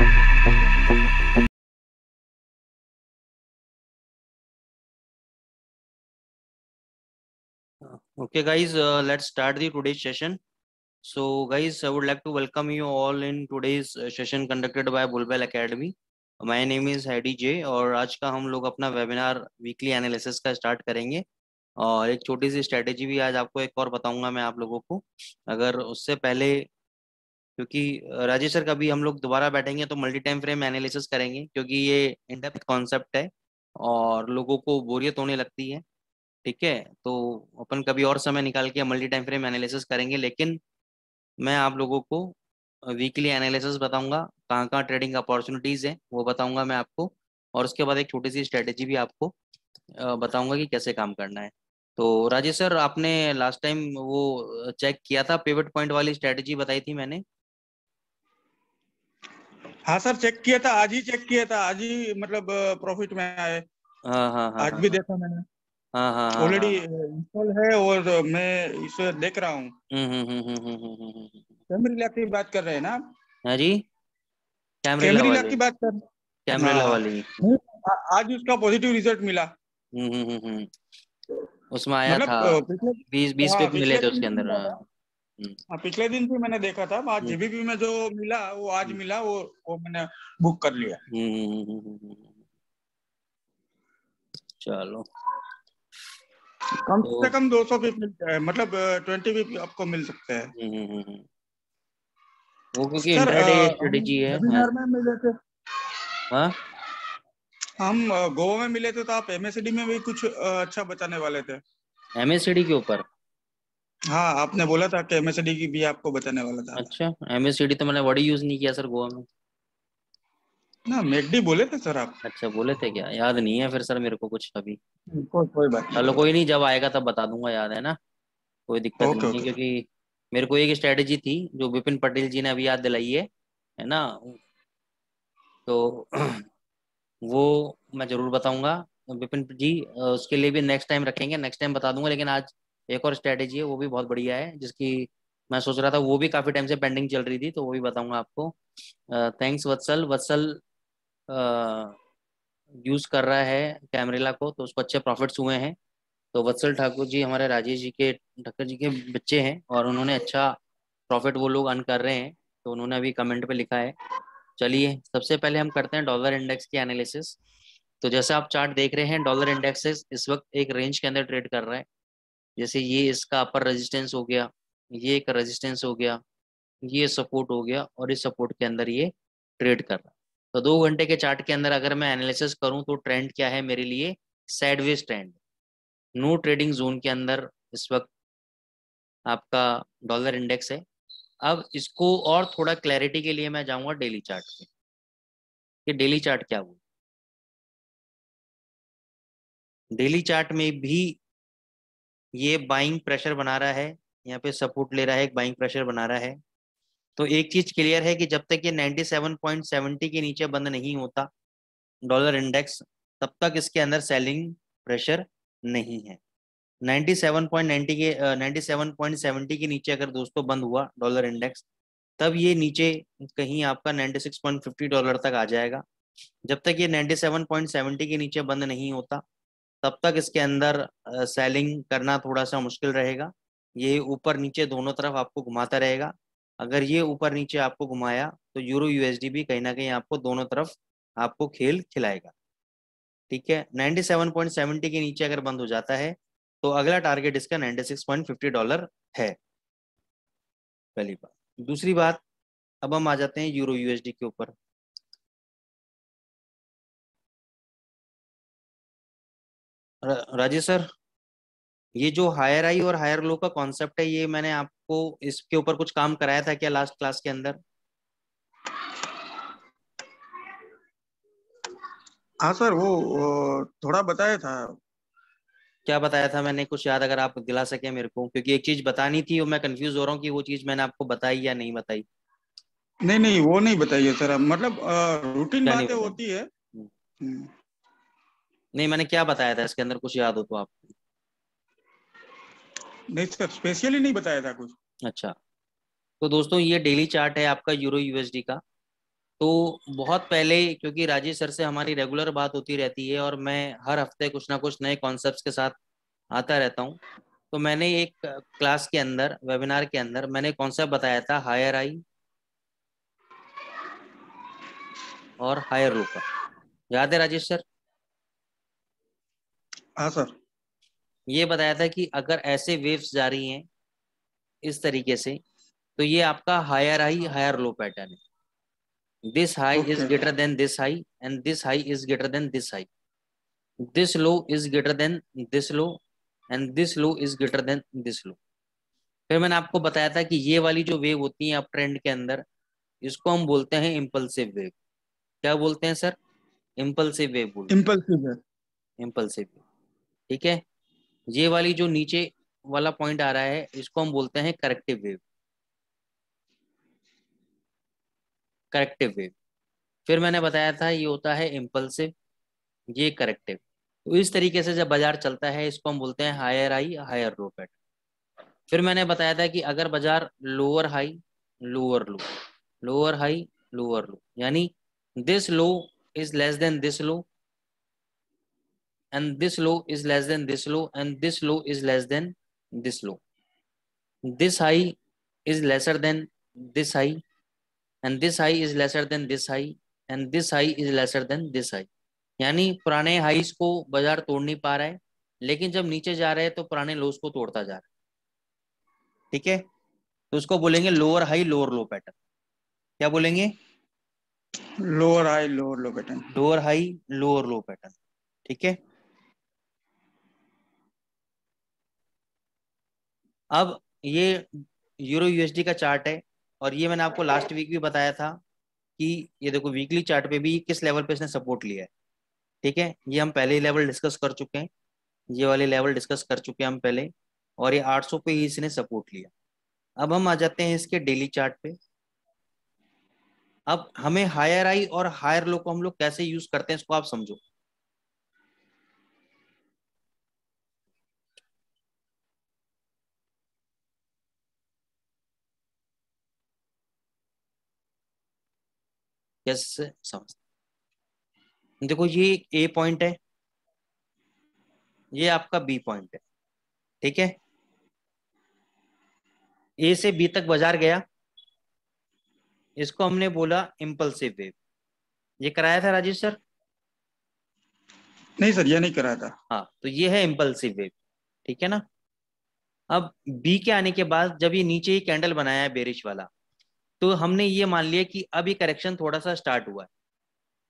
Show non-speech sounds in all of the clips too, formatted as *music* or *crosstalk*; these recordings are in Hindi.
okay guys uh, let's start the today's session so guys i would like to welcome you all in today's session conducted by bulbel academy my name is हैडी जे और आज का हम लोग अपना वेबिनार वीकली एनालिसिस का स्टार्ट करेंगे और एक छोटी सी स्ट्रेटेजी भी आज आपको एक और बताऊंगा मैं आप लोगों को अगर उससे पहले क्योंकि राजेश सर कभी हम लोग दोबारा बैठेंगे तो मल्टी टाइम फ्रेम एनालिसिस करेंगे क्योंकि ये इनडेप्थ कॉन्सेप्ट है और लोगों को बोरियत होने लगती है ठीक है तो अपन कभी और समय निकाल के मल्टी टाइम फ्रेम एनालिसिस करेंगे लेकिन मैं आप लोगों को वीकली एनालिसिस बताऊंगा कहाँ कहाँ ट्रेडिंग अपॉर्चुनिटीज़ है वो बताऊंगा मैं आपको और उसके बाद एक छोटी सी स्ट्रेटेजी भी आपको बताऊंगा कि कैसे काम करना है तो राजेश सर आपने लास्ट टाइम वो चेक किया था पेवेट पॉइंट वाली स्ट्रेटेजी बताई थी मैंने हाँ सर चेक किया था आज ही चेक किया था आज ही मतलब प्रॉफिट में आए हाँ, हाँ, हाँ, आज भी देखा मैंने ऑलरेडी इंस्टॉल है और मैं इसे देख रहा हूँ हम्म, हम्म, हम्म, कैमरे लैक की बात कर रहे हैं ना हाँ जी कैमरे लैक की बात कर कैमरिला वाली आज उसका पॉजिटिव रिजल्ट मिला उसमें आया मतलब, था बीस बीस पे मिले थे उसके अंदर हम्म। हाँ, पिछले दिन भी मैंने देखा था आज हम्म। जीबीपी में जो मिला वो आज हम्म। मिला वो वो मैंने बुक कर लिया चलो कम तो, से कम सौ भी मिलते हैं मतलब ट्वेंटी भी आपको मिल सकते हैं वो क्योंकि इंट्राडे स्ट्रेटजी है वेबिनार हाँ। में हाँ? हम गोवा में मिले थे तो आप एमएसडी में भी कुछ अच्छा बताने वाले थे एमएसडी के ऊपर हाँ आपने बोला था कि एमएसडी की भी आपको बताने वाला था अच्छा एमएसडी तो मैंने वर्ड यूज नहीं किया सर गोवा में ना मैकडी बोले थे सर आप अच्छा बोले थे क्या याद नहीं है फिर सर मेरे को कुछ अभी हम्म, को, कोई बात चलो कोई नहीं जब आएगा तब बता दूंगा याद है ना कोई दिक्कत नहीं है क्योंकि मेरे को एक स्ट्रेटेजी थी जो विपिन पटेल जी ने अभी याद दिलाई है है ना तो *clears throat* वो मैं जरूर बताऊंगा विपिन जी उसके लिए भी नेक्स्ट टाइम रखेंगे नेक्स्ट टाइम बता दूंगा लेकिन आज एक और स्ट्रेटेजी है वो भी बहुत बढ़िया है जिसकी मैं सोच रहा था वो भी काफी टाइम से पेंडिंग चल रही थी तो वो भी बताऊंगा आपको थैंक्स वत्सल वत्सल यूज कर रहा है कैमरेला को तो उसको अच्छे प्रॉफिट्स हुए हैं तो वत्सल ठाकुर जी हमारे राजेश जी के ठक्कर जी के बच्चे हैं और उन्होंने अच्छा प्रॉफिट वो लोग अर्न कर रहे हैं तो उन्होंने अभी कमेंट पे लिखा है चलिए सबसे पहले हम करते हैं डॉलर इंडेक्स की एनालिसिस तो जैसे आप चार्ट देख रहे हैं डॉलर इंडेक्सेस इस वक्त एक रेंज के अंदर ट्रेड कर रहा है जैसे ये इसका अपर रेजिस्टेंस हो गया ये एक रेजिस्टेंस हो गया ये सपोर्ट हो गया और इस सपोर्ट के अंदर ये ट्रेड कर रहा है तो दो घंटे के चार्ट के अंदर अगर मैं एनालिसिस करूं तो ट्रेंड क्या है मेरे लिए sideways trend no trading zone के अंदर इस वक्त आपका डॉलर इंडेक्स है अब इसको और थोड़ा क्लैरिटी के लिए मैं जाऊंगा डेली चार्ट पे कि डेली चार्ट क्या हुआ डेली चार्ट में भी ये बाइंग प्रेशर बना रहा है यहाँ पे सपोर्ट ले रहा है एक बाइंग प्रेशर बना रहा है तो एक चीज क्लियर है कि जब तक ये 97.70 के नीचे बंद नहीं होता डॉलर इंडेक्स तब तक इसके अंदर सेलिंग प्रेशर नहीं है 97.90 के uh, 97.70 के नीचे अगर दोस्तों बंद हुआ डॉलर इंडेक्स तब ये नीचे कहीं आपका 96.50 डॉलर तक आ जाएगा जब तक ये 97.70 के नीचे बंद नहीं होता तब तक इसके अंदर सेलिंग करना थोड़ा सा मुश्किल रहेगा ये ऊपर नीचे दोनों तरफ आपको घुमाता रहेगा अगर ये ऊपर नीचे आपको घुमाया तो यूरो यूएसडी भी कहीं ना कहीं आपको दोनों तरफ आपको खेल खिलाएगा ठीक है 97.70 के नीचे अगर बंद हो जाता है तो अगला टारगेट इसका 96.50 डॉलर है पहली बात दूसरी बात अब हम आ जाते हैं यूरो यूएसडी के ऊपर राजेश सर ये जो हायर आई और हायर लो का कॉन्सेप्ट है ये मैंने आपको इसके ऊपर कुछ काम कराया था क्या लास्ट क्लास के अंदर हाँ सर वो थोड़ा बताया था क्या बताया था मैंने कुछ याद अगर आप दिला सके मेरे को क्योंकि एक चीज बतानी थी और मैं कंफ्यूज हो रहा हूँ कि वो चीज मैंने आपको बताई या नहीं बताई नहीं नहीं वो नहीं बताइए सर मतलब रूटीन बातें होती है हम्म। हम्म। नहीं मैंने क्या बताया था इसके अंदर कुछ याद हो तो आपको नहीं सर तो स्पेशली नहीं बताया था कुछ अच्छा तो दोस्तों ये डेली चार्ट है आपका यूरो यूएसडी का तो बहुत पहले क्योंकि राजीव सर से हमारी रेगुलर बात होती रहती है और मैं हर हफ्ते कुछ ना कुछ नए कॉन्सेप्ट्स के साथ आता रहता हूँ तो मैंने एक क्लास के अंदर वेबिनार के अंदर मैंने कॉन्सेप्ट बताया था हायर आई और हायर लो याद है राजेश सर हाँ सर ये बताया था कि अगर ऐसे वेव्स जा रही हैं इस तरीके से तो ये आपका higher high higher low pattern है this high is greater than this high and this high is greater than this high this low is greater than this low and this low is greater than this low फिर मैंने आपको बताया था कि ये वाली जो वेव होती है अप ट्रेंड के अंदर इसको हम बोलते हैं इम्पल्सिव वेव क्या बोलते हैं सर इम्पल्सिव वेव बोलते इम्पल्सिव वेव इम्पल्सिव वेव ठीक है ये वाली जो नीचे वाला पॉइंट आ रहा है इसको हम बोलते हैं करेक्टिव वेव करेक्टिव वेव फिर मैंने बताया था ये होता है इम्पल्सिव ये करेक्टिव तो इस तरीके से जब बाजार चलता है इसको हम बोलते हैं higher high higher low pattern फिर मैंने बताया था कि अगर बाजार lower high lower low lower high lower low यानी this low is less than this low and this low is less than this low and this low is less than this low this high is lesser than this high and this high is lesser than this high and this high is lesser than this high यानी पुराने हाइस को बाजार तोड़ नहीं पा रहा है लेकिन जब नीचे जा रहे हैं तो पुराने लोस को तोड़ता जा रहा है ठीक है तो उसको बोलेंगे lower high lower low pattern क्या बोलेंगे lower high lower low pattern lower high lower low pattern ठीक है अब ये यूरो यूएसडी का चार्ट है और ये मैंने आपको लास्ट वीक भी बताया था कि ये देखो वीकली चार्ट पे भी किस लेवल पे इसने सपोर्ट लिया है ठीक है ये हम पहले ही लेवल डिस्कस कर चुके हैं ये वाले लेवल डिस्कस कर चुके हैं हम पहले और ये 800 पे ही इसने सपोर्ट लिया अब हम आ जाते हैं इसके डेली चार्ट पे अब हमें हायर आई और हायर लो को हम लोग कैसे यूज करते हैं इसको आप समझो कैसे समझ देखो ये ए पॉइंट है ये आपका बी पॉइंट है ठीक है ए से बी तक बाजार गया इसको हमने बोला इम्पल्सिव वेव ये कराया था राजेश सर नहीं सर ये नहीं कराया था हाँ तो ये है इम्पल्सिव वेव ठीक है ना अब बी के आने के बाद जब ये नीचे ही कैंडल बनाया है बेरिश वाला तो हमने ये मान लिया कि अब ये करेक्शन थोड़ा सा स्टार्ट हुआ है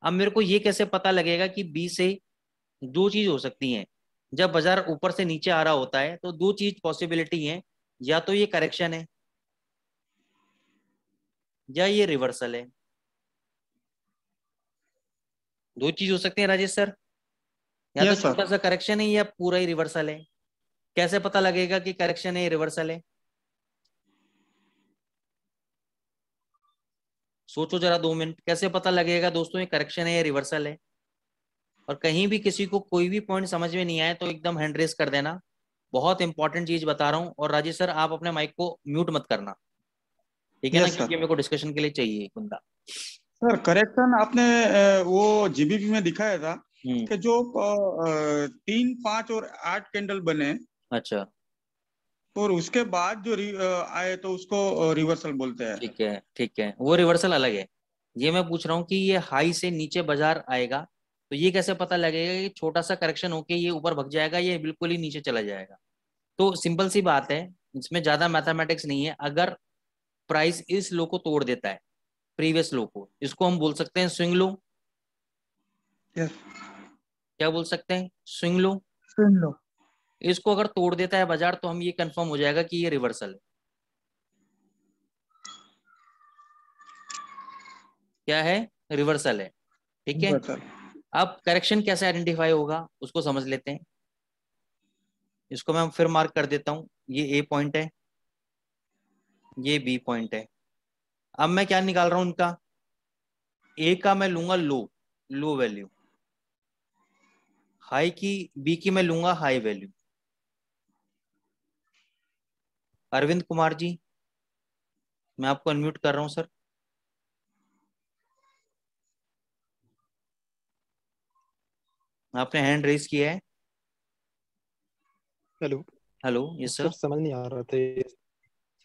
अब मेरे को ये कैसे पता लगेगा कि बी से दो चीज हो सकती है जब बाजार ऊपर से नीचे आ रहा होता है तो दो चीज पॉसिबिलिटी है या तो ये करेक्शन है या ये रिवर्सल है दो चीज हो सकती है राजेश सर या तो yes, तो छोटा सा करेक्शन है या पूरा ही रिवर्सल है कैसे पता लगेगा कि करेक्शन है रिवर्सल है सोचो जरा दो मिनट कैसे पता लगेगा दोस्तों ये करेक्शन है या रिवर्सल है और कहीं भी किसी को कोई भी पॉइंट समझ में नहीं आए तो एकदम हैंड रेस कर देना बहुत इंपॉर्टेंट चीज बता रहा हूँ और राजेश सर आप अपने माइक को म्यूट मत करना ठीक है ना क्योंकि मेरे को डिस्कशन के लिए चाहिए बंदा सर करेक्शन आपने वो जीबीपी में दिखाया था हम्म। कि जो तीन पांच और आठ कैंडल बने अच्छा और उसके बाद जो आए तो उसको रिवर्सल बोलते हैं ठीक है ठीक है वो रिवर्सल अलग है ये मैं पूछ रहा हूँ कि ये हाई से नीचे बाजार आएगा तो ये कैसे पता लगेगा कि छोटा सा करेक्शन होके ये ऊपर भग जाएगा ये बिल्कुल ही नीचे चला जाएगा तो सिंपल सी बात है इसमें ज्यादा मैथमेटिक्स नहीं है अगर प्राइस इस लो को तोड़ देता है प्रीवियस लो को इसको हम बोल सकते हैं स्विंग लो yes. क्या बोल सकते हैं स्विंग लो स्विंग लो इसको अगर तोड़ देता है बाजार तो हम ये कंफर्म हो जाएगा कि ये रिवर्सल है क्या है रिवर्सल है ठीक है अब करेक्शन कैसे आइडेंटिफाई होगा उसको समझ लेते हैं इसको मैं फिर मार्क कर देता हूं ये ए पॉइंट है ये बी पॉइंट है अब मैं क्या निकाल रहा हूं उनका ए का मैं लूंगा लो लो वैल्यू हाई की बी की मैं लूंगा हाई वैल्यू अरविंद कुमार जी मैं आपको अनम्यूट कर रहा हूं सर आपने हैंड रेस किया है हेलो हेलो यस सर समझ नहीं आ रहा था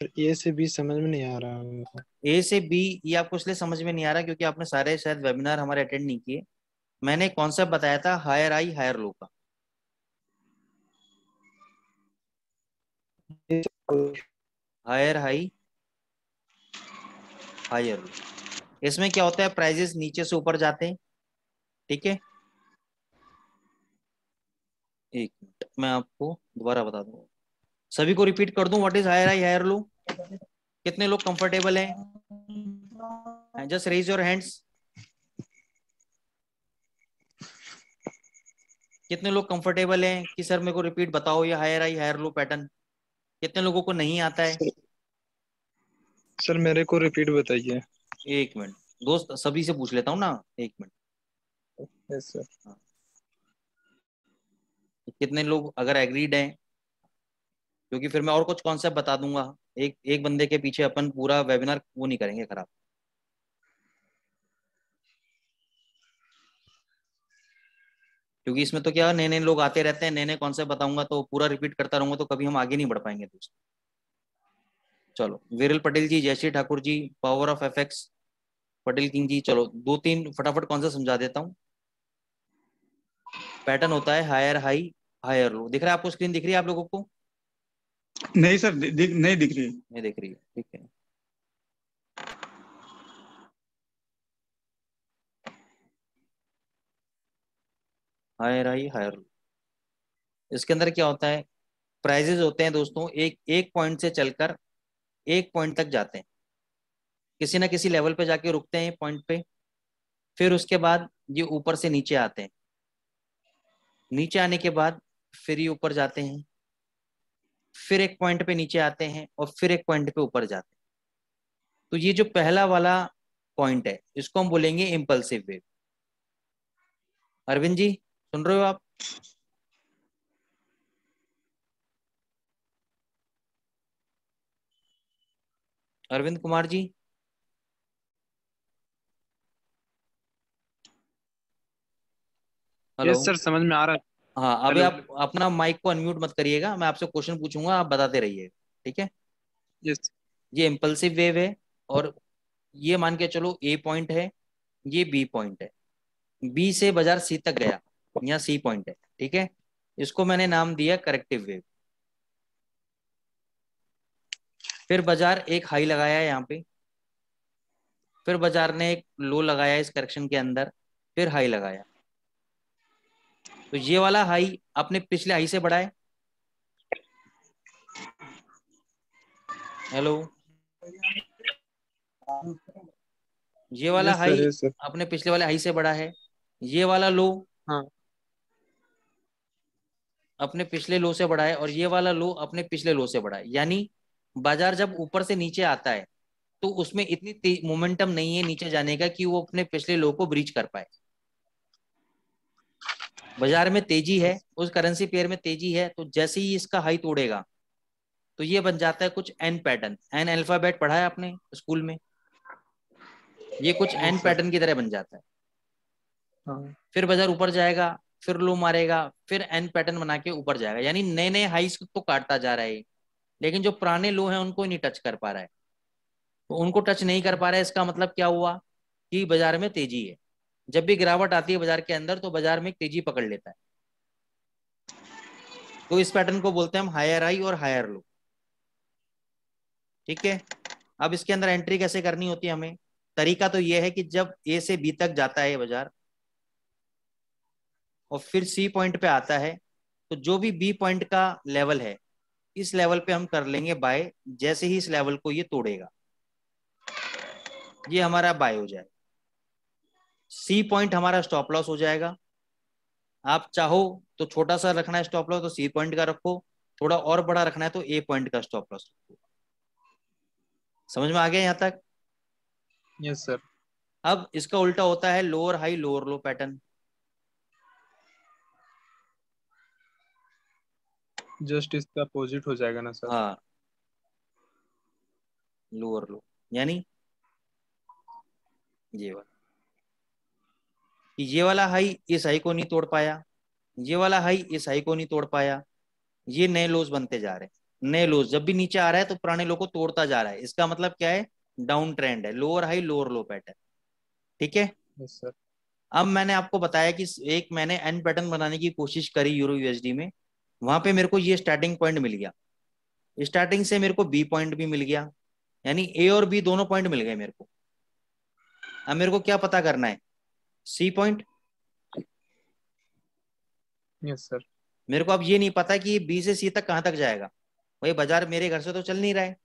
सर ए से बी समझ में नहीं आ रहा ए से बी ये आपको इसलिए समझ में नहीं आ रहा क्योंकि आपने सारे शायद वेबिनार हमारे अटेंड नहीं किए मैंने कॉन्सेप्ट बताया था हायर आई हायर लो का हायर हाई हायर लो इसमें क्या होता है प्राइजेस नीचे से ऊपर जाते हैं ठीक है एक मिनट मैं आपको दोबारा बता दूंगा सभी को रिपीट कर दूं what is higher high higher low कितने लोग कंफर्टेबल हैं जस्ट रेज योर हैंड्स कितने लोग कंफर्टेबल हैं कि सर मेरे को रिपीट बताओ ये higher high higher low pattern कितने लोगों को नहीं आता है सर मेरे को रिपीट बताइए एक मिनट दोस्त सभी से पूछ लेता हूँ ना एक मिनट yes, सर हाँ। कितने लोग अगर एग्रीड हैं क्योंकि फिर मैं और कुछ कॉन्सेप्ट बता दूंगा एक एक बंदे के पीछे अपन पूरा वेबिनार वो नहीं करेंगे खराब क्योंकि इसमें तो क्या नए नए लोग आते रहते हैं नए नए कॉन्सेप्ट बताऊंगा तो पूरा रिपीट करता रहूंगा तो कभी हम आगे नहीं बढ़ पाएंगे दोस्तों चलो Viral Patel ji Jayshree Thakur ji power of effects Patel king ji चलो दो तीन फटाफट कौन सा समझा देता हूँ पैटर्न होता है हायर हाई हायर लो दिख रहा है आपको स्क्रीन दिख रही है आप लोगों को नहीं सर दि, दि, नहीं दिख रही नहीं दिख रही है ठीक है हायर आई हायर इसके अंदर क्या होता है प्राइजेज होते हैं दोस्तों एक एक पॉइंट से चलकर एक पॉइंट तक जाते हैं किसी ना किसी लेवल पे जाके रुकते हैं पॉइंट पे फिर उसके बाद ये ऊपर से नीचे आते हैं नीचे आने के बाद फिर ये ऊपर जाते हैं फिर एक पॉइंट पे नीचे आते हैं और फिर एक पॉइंट पे ऊपर जाते हैं तो ये जो पहला वाला पॉइंट है इसको हम बोलेंगे इम्पल्सिव वेव अरविंद जी सुन रहे हो आप अरविंद कुमार जी हेलो सर समझ में आ रहा है हाँ अभी आप अपना माइक को अनम्यूट मत करिएगा मैं आपसे क्वेश्चन पूछूंगा आप बताते रहिए ठीक है yes. ये इम्पल्सिव वेव है और ये मान के चलो ए पॉइंट है ये बी पॉइंट है बी से बाजार सी तक गया या सी पॉइंट है ठीक है इसको मैंने नाम दिया करेक्टिव वेव फिर बाजार एक हाई लगाया है यहाँ पे फिर बाजार ने एक लो लगाया इस करेक्शन के अंदर फिर हाई लगाया तो ये वाला हाई आपने पिछले हाई से बढ़ाए हेलो ये वाला हाई आपने पिछले वाले हाई से बढ़ा है ये वाला लो हाँ अपने पिछले लो से बढ़ाए और ये वाला लो अपने पिछले लो से बढ़ाए यानी बाजार जब ऊपर से नीचे आता है तो उसमें इतनी मोमेंटम नहीं है नीचे जाने का कि वो अपने पिछले लो को ब्रीच कर पाए बाजार में तेजी है उस करेंसी पेयर में तेजी है तो जैसे ही इसका हाई तोड़ेगा तो ये बन जाता है कुछ एन पैटर्न एन अल्फाबेट पढ़ाया आपने स्कूल में ये कुछ एन पैटर्न की तरह बन जाता है हाँ। फिर बाजार ऊपर जाएगा फिर लो मारेगा फिर एन पैटर्न बना के ऊपर जाएगा यानी नए नए हाइस को काटता जा रहा है लेकिन जो पुराने लो है उनको नहीं टच कर पा रहा है तो उनको टच नहीं कर पा रहा है इसका मतलब क्या हुआ कि बाजार में तेजी है जब भी गिरावट आती है बाजार के अंदर तो बाजार में तेजी पकड़ लेता है तो इस पैटर्न को बोलते हैं हम हायर हाई और हायर लो ठीक है अब इसके अंदर एंट्री कैसे करनी होती है हमें तरीका तो यह है कि जब ए से बी तक जाता है बाजार और फिर सी पॉइंट पे आता है तो जो भी बी पॉइंट का लेवल है इस लेवल पे हम कर लेंगे बाय जैसे ही इस लेवल को ये तोड़ेगा ये हमारा बाय हो जाएगा सी पॉइंट हमारा स्टॉप लॉस हो जाएगा आप चाहो तो छोटा सा रखना है स्टॉप लॉस तो सी पॉइंट का रखो थोड़ा और बड़ा रखना है तो ए पॉइंट का स्टॉप लॉस रखो समझ में आ गया यहाँ तक यस yes, सर अब इसका उल्टा होता है lower high lower low pattern just इसका अपोजिट हो जाएगा ना सर हाँ लोअर लो यानी ये वाला ये वाला हाई इस हाई को नहीं तोड़ पाया ये वाला हाई इस हाई को नहीं तोड़ पाया ये नए लोज बनते जा रहे हैं नए लोज जब भी नीचे आ रहा है तो पुराने लोग को तोड़ता जा रहा है इसका मतलब क्या है डाउन ट्रेंड है lower high lower low pattern ठीक है सर अब मैंने आपको बताया कि एक मैंने एंड पैटर्न बनाने की कोशिश करी यूरो यूएसडी में वहां पे मेरे को ये स्टार्टिंग पॉइंट मिल गया स्टार्टिंग से मेरे को बी पॉइंट भी मिल गया यानी ए और बी दोनों पॉइंट मिल गए मेरे को अब मेरे को क्या पता करना है सी पॉइंट यस सर मेरे को अब ये नहीं पता कि बी से सी तक कहां तक जाएगा भाई बाजार मेरे घर से तो चल नहीं रहा है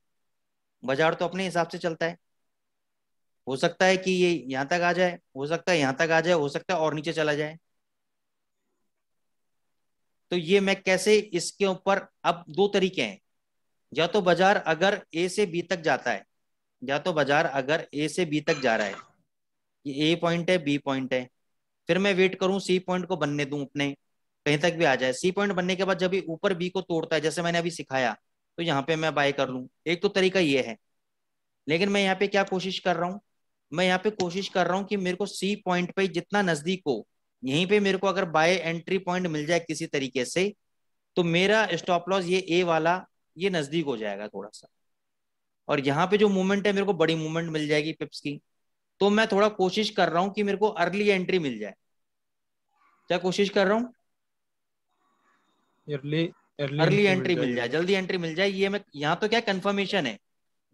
बाजार तो अपने हिसाब से चलता है हो सकता है कि ये यहां तक आ जाए हो सकता है यहां तक आ जाए हो सकता है और नीचे चला जाए तो ये मैं कैसे इसके ऊपर अब दो तरीके हैं या तो बाजार अगर ए से बी तक जाता है या तो बाजार अगर ए से बी तक जा रहा है ये ए पॉइंट है बी पॉइंट है फिर मैं वेट करूं सी पॉइंट को बनने दूं अपने कहीं तक भी आ जाए सी पॉइंट बनने के बाद जब ऊपर बी को तोड़ता है जैसे मैंने अभी सिखाया तो यहाँ पे मैं बाय कर लू एक तो तरीका ये है लेकिन मैं यहाँ पे क्या कोशिश कर रहा हूँ मैं यहाँ पे कोशिश कर रहा हूँ कि मेरे को सी पॉइंट पे जितना नजदीक हो यहीं पे मेरे को अगर बाय एंट्री पॉइंट मिल जाए किसी तरीके से तो मेरा स्टॉप लॉस ये ए वाला ये नजदीक हो जाएगा थोड़ा सा और यहाँ पे जो मूवमेंट है मेरे को बड़ी मूवमेंट मिल जाएगी पिप्स की तो मैं थोड़ा कोशिश कर रहा हूँ कि मेरे को अर्ली एंट्री मिल जाए क्या कोशिश कर रहा हूँ अर्ली एंट्री मिल जाए जल्दी एंट्री मिल जाए ये मैं यहाँ तो क्या कंफर्मेशन है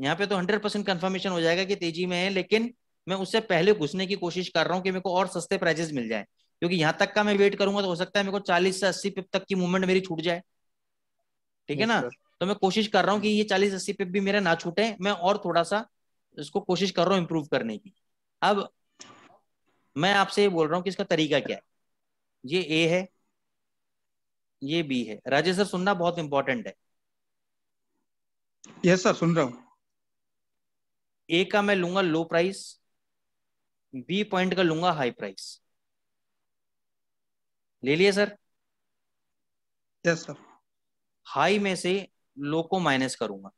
यहाँ पे तो हंड्रेड परसेंट कंफर्मेशन हो जाएगा कि तेजी में है लेकिन मैं उससे पहले घुसने की कोशिश कर रहा हूँ कि मेरे को और सस्ते प्राइजेस मिल जाए क्योंकि यहां तक का मैं वेट करूंगा तो हो सकता है मेरे को चालीस से अस्सी पिप तक की मूवमेंट मेरी छूट जाए ठीक है ना तो मैं कोशिश कर रहा हूँ कि ये चालीस अस्सी पिप भी मेरा ना छूटे मैं और थोड़ा सा इसको कोशिश कर रहा हूँ इम्प्रूव करने की अब मैं आपसे ये बोल रहा हूँ कि इसका तरीका क्या है ये ए है ये बी है राजेश सर सुनना बहुत इंपॉर्टेंट है यस सर सुन रहा हूँ ए का मैं लूंगा लो प्राइस बी पॉइंट का लूंगा हाई प्राइस ले लिए सर यस सर हाई में से लो को माइनस करूंगा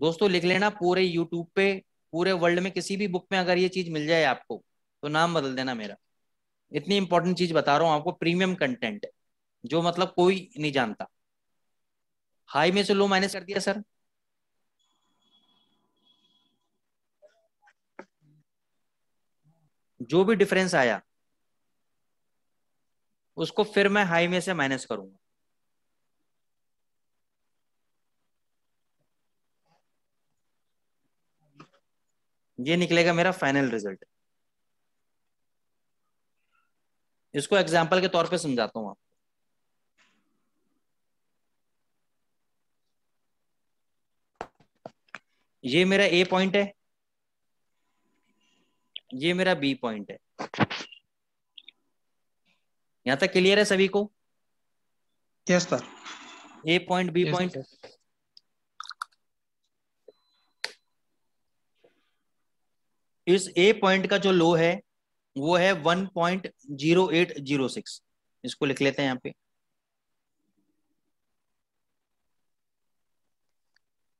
दोस्तों लिख लेना पूरे यूट्यूब पे पूरे वर्ल्ड में किसी भी बुक में अगर ये चीज मिल जाए आपको तो नाम बदल देना मेरा इतनी इंपॉर्टेंट चीज बता रहा हूं आपको प्रीमियम कंटेंट जो मतलब कोई नहीं जानता हाई में से लो माइनस कर दिया सर जो भी डिफरेंस आया उसको फिर मैं हाई में से माइनस करूंगा ये निकलेगा मेरा फाइनल रिजल्ट इसको एग्जाम्पल के तौर पे समझाता हूं आप ये मेरा ए पॉइंट है ये मेरा बी पॉइंट है यहां तक क्लियर है सभी को yes sir A point B point इस ए पॉइंट का जो लो है वो है 1.0806 इसको लिख लेते हैं यहां पे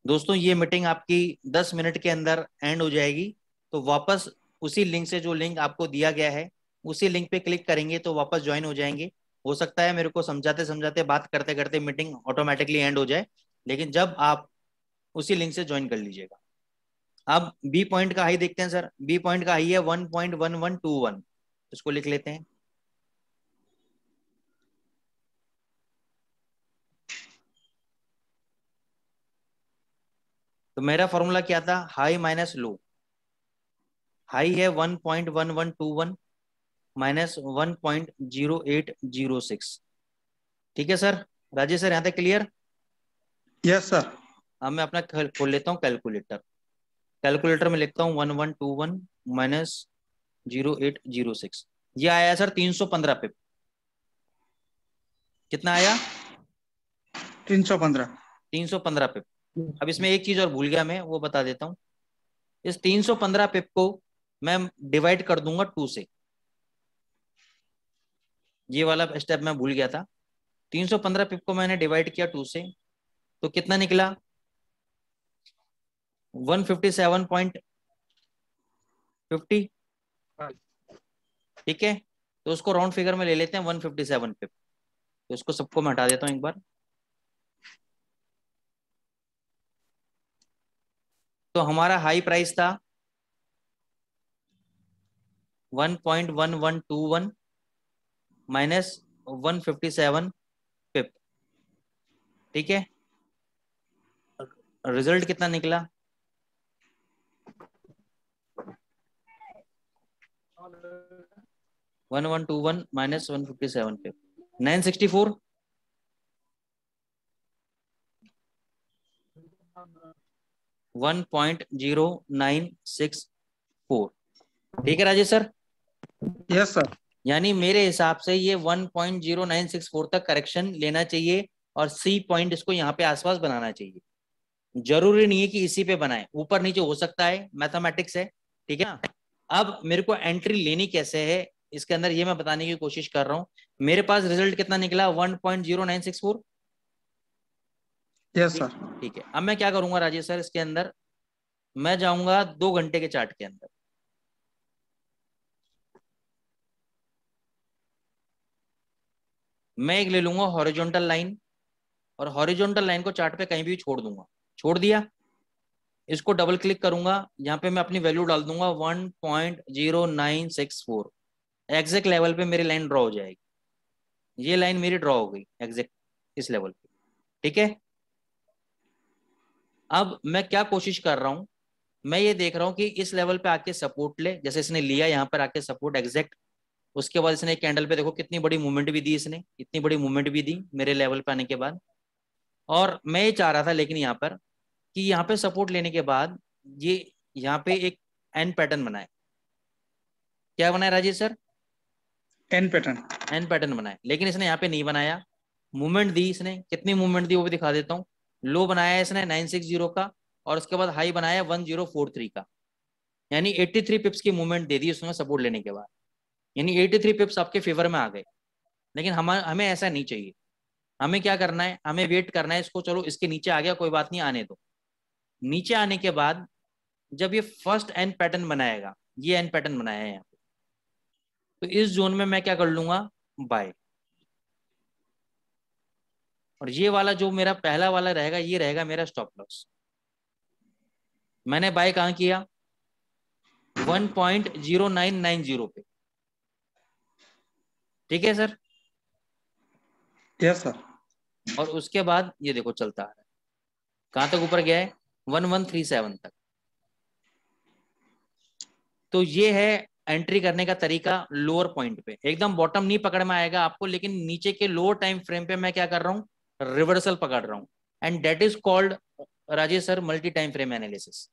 दोस्तों ये मीटिंग आपकी 10 मिनट के अंदर एंड हो जाएगी तो वापस उसी लिंक से जो लिंक आपको दिया गया है उसी लिंक पे क्लिक करेंगे तो वापस ज्वाइन हो जाएंगे हो सकता है मेरे को समझाते समझाते बात करते करते मीटिंग ऑटोमेटिकली एंड हो जाए लेकिन जब आप उसी लिंक से ज्वाइन कर लीजिएगा अब बी पॉइंट का हाई देखते हैं सर बी पॉइंट का हाई है one point one one two one इसको लिख लेते हैं तो मेरा फॉर्मूला क्या था हाई माइनस लो हाई है one point one one two one minus one point zero eight zero six ठीक है सर राजेश सर यहाँ तक क्लियर यस सर अब मैं अपना खोल लेता हूँ कैलकुलेटर कैलकुलेटर में लिखता हूँ one one two one minus zero eight zero six ये आया सर तीन सौ पंद्रह पिप कितना आया तीन सौ पंद्रह तीन सौ पंद्रह पिप अब इसमें एक चीज और भूल गया मैं वो बता देता हूँ इस तीन सौ पंद्रह पिप को मैं डिवाइड कर दूंगा टू से ये वाला स्टेप मैं भूल गया था 315 पिप को मैंने डिवाइड किया टू से तो कितना निकला 157.50 हाँ। ठीक है तो उसको राउंड फिगर में ले लेते हैं 157 पिप तो उसको सबको मैं हटा देता हूं एक बार तो हमारा हाई प्राइस था 1.1121 minus one fifty seven pip ठीक है रिजल्ट कितना निकला one one two one minus one fifty seven pip nine sixty four one point zero nine six four ठीक है राजेश सर यस सर यानी मेरे हिसाब से ये 1.0964 तक करेक्शन लेना चाहिए और सी पॉइंट इसको यहाँ पे आसपास बनाना चाहिए जरूरी नहीं है कि इसी पे बनाए ऊपर नीचे हो सकता है मैथमेटिक्स है ठीक है ना अब मेरे को एंट्री लेनी कैसे है इसके अंदर ये मैं बताने की कोशिश कर रहा हूँ मेरे पास रिजल्ट कितना निकला one point zero nine four yes sir ठीक है अब मैं क्या करूंगा राजेश सर इसके अंदर मैं जाऊंगा दो घंटे के चार्ट के अंदर मैं एक ले लूंगा हॉरिजॉन्टल लाइन और हॉरिजॉन्टल लाइन को चार्ट पे कहीं भी छोड़ दूंगा छोड़ दिया इसको डबल क्लिक करूंगा यहाँ पे मैं अपनी वैल्यू डाल दूंगा one point zero nine six four exact level पे मेरी लाइन ड्रॉ हो जाएगी ये लाइन मेरी ड्रॉ हो गई एग्जैक्ट इस लेवल पे ठीक है अब मैं क्या कोशिश कर रहा हूं मैं ये देख रहा हूं कि इस लेवल पे आके सपोर्ट ले जैसे इसने लिया यहाँ पर आके सपोर्ट एग्जैक्ट उसके बाद इसने कैंडल पे देखो कितनी बड़ी मूवमेंट भी दी इसने इतनी बड़ी मूवमेंट भी दी मेरे लेवल पे आने के बाद और मैं ये चाह रहा था लेकिन यहाँ पर कि यहाँ पे सपोर्ट लेने के बाद ये यहाँ पे एक एन पैटर्न बनाए क्या बनाए Rajesh sir N pattern N pattern बनाए लेकिन इसने यहाँ पे नहीं बनाया मूवमेंट दी इसने कितनी मूवमेंट दी वो भी दिखा देता हूँ लो बनाया इसने नाइन सिक्स जीरो का और उसके बाद हाई बनाया वन जीरो फोर थ्री का यानी एट्टी थ्री पिप्स की मूवमेंट दे दी उसने सपोर्ट लेने के बाद यानी 83 पिप्स आपके फेवर में आ गए लेकिन हम हमें ऐसा नहीं चाहिए हमें क्या करना है हमें वेट करना है इसको चलो इसके नीचे आ गया कोई बात नहीं आने दो नीचे आने के बाद जब ये फर्स्ट एंड पैटर्न बनाएगा ये एंड पैटर्न बनाया है यहाँ पे तो इस जोन में मैं क्या कर लूंगा बाय और ये वाला जो मेरा पहला वाला रहेगा ये रहेगा मेरा स्टॉप लॉस मैंने बाय कहा किया 1.0990 पे ठीक है सर यस सर और उसके बाद ये देखो चलता आ रहा है कहां तक ऊपर गया है वन वन थ्री सेवन तक तो ये है एंट्री करने का तरीका लोअर पॉइंट पे एकदम बॉटम नहीं पकड़ में आएगा आपको लेकिन नीचे के लोअर टाइम फ्रेम पे मैं क्या कर रहा हूँ रिवर्सल पकड़ रहा हूँ and that is called Rajesh sir multi time frame analysis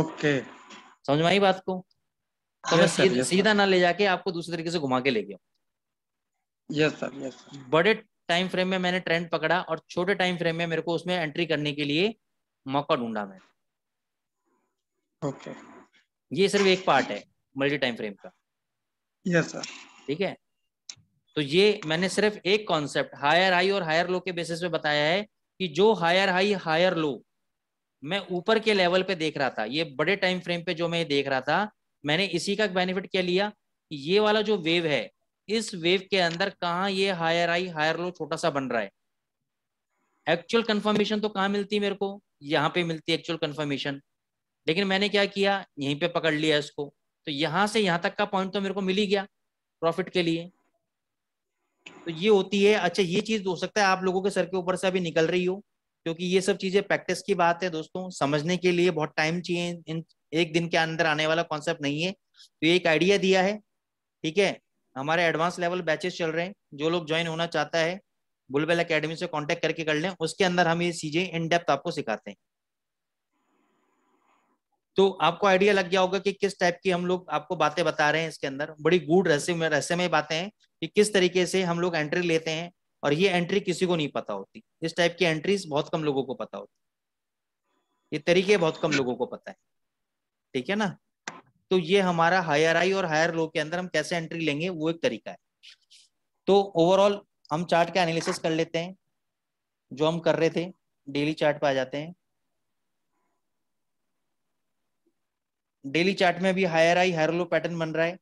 okay समझ में आई बात को तो yes, मैं हाँ, सीधा ना ले जाके आपको दूसरे तरीके से घुमा के ले गया यस सर यस बड़े टाइम फ्रेम में मैंने ट्रेंड पकड़ा और छोटे टाइम फ्रेम में मेरे को उसमें एंट्री करने के लिए मौका ढूंढा मैं ओके okay. ये सिर्फ एक पार्ट है मल्टी टाइम फ्रेम का यस सर ठीक है तो ये मैंने सिर्फ एक कॉन्सेप्ट हायर हाई और हायर लो के बेसिस पे बताया है कि जो हायर हाई हायर लो मैं ऊपर के लेवल पे देख रहा था ये बड़े टाइम फ्रेम पे जो मैं देख रहा था मैंने इसी का बेनिफिट क्या लिया ये वाला जो वेव है इस वेव के अंदर कहा ये हायर आई हायर लो छोटा सा बन रहा है एक्चुअल कंफर्मेशन तो कहाँ मिलती है मेरे को यहाँ पे मिलती है एक्चुअल कंफर्मेशन लेकिन मैंने क्या किया यहीं पे पकड़ लिया इसको तो यहां से यहां तक का पॉइंट तो मेरे को मिल ही गया प्रॉफिट के लिए तो ये होती है अच्छा ये चीज हो सकता है आप लोगों के सर के ऊपर से अभी निकल रही हो क्योंकि ये सब चीजें प्रैक्टिस की बात है दोस्तों समझने के लिए बहुत टाइम चाहिए इन एक दिन के अंदर आने वाला कॉन्सेप्ट नहीं है तो ये एक आइडिया दिया है ठीक है हमारे एडवांस लेवल बैचेस चल रहे हैं जो लोग ज्वाइन होना चाहता है बुलबेल अकेडमी से कॉन्टेक्ट करके कर लें उसके अंदर हम ये चीजें इन डेप्थ आपको सिखाते हैं तो आपको आइडिया लग गया होगा कि किस टाइप की हम लोग आपको बातें बता रहे हैं इसके अंदर बड़ी गुड रहस्यमय रहस्यमय बातें हैं कि किस तरीके से हम लोग एंट्री लेते हैं और ये एंट्री किसी को नहीं पता होती इस टाइप की एंट्रीज बहुत कम लोगों को पता होती ये तरीके बहुत कम लोगों को पता है ठीक है ना तो ये हमारा हायर आई और हायर लो के अंदर हम कैसे एंट्री लेंगे वो एक तरीका है तो ओवरऑल हम चार्ट का एनालिसिस कर लेते हैं जो हम कर रहे थे डेली चार्ट पे आ जाते हैं डेली चार्ट में भी higher high higher low pattern बन रहा है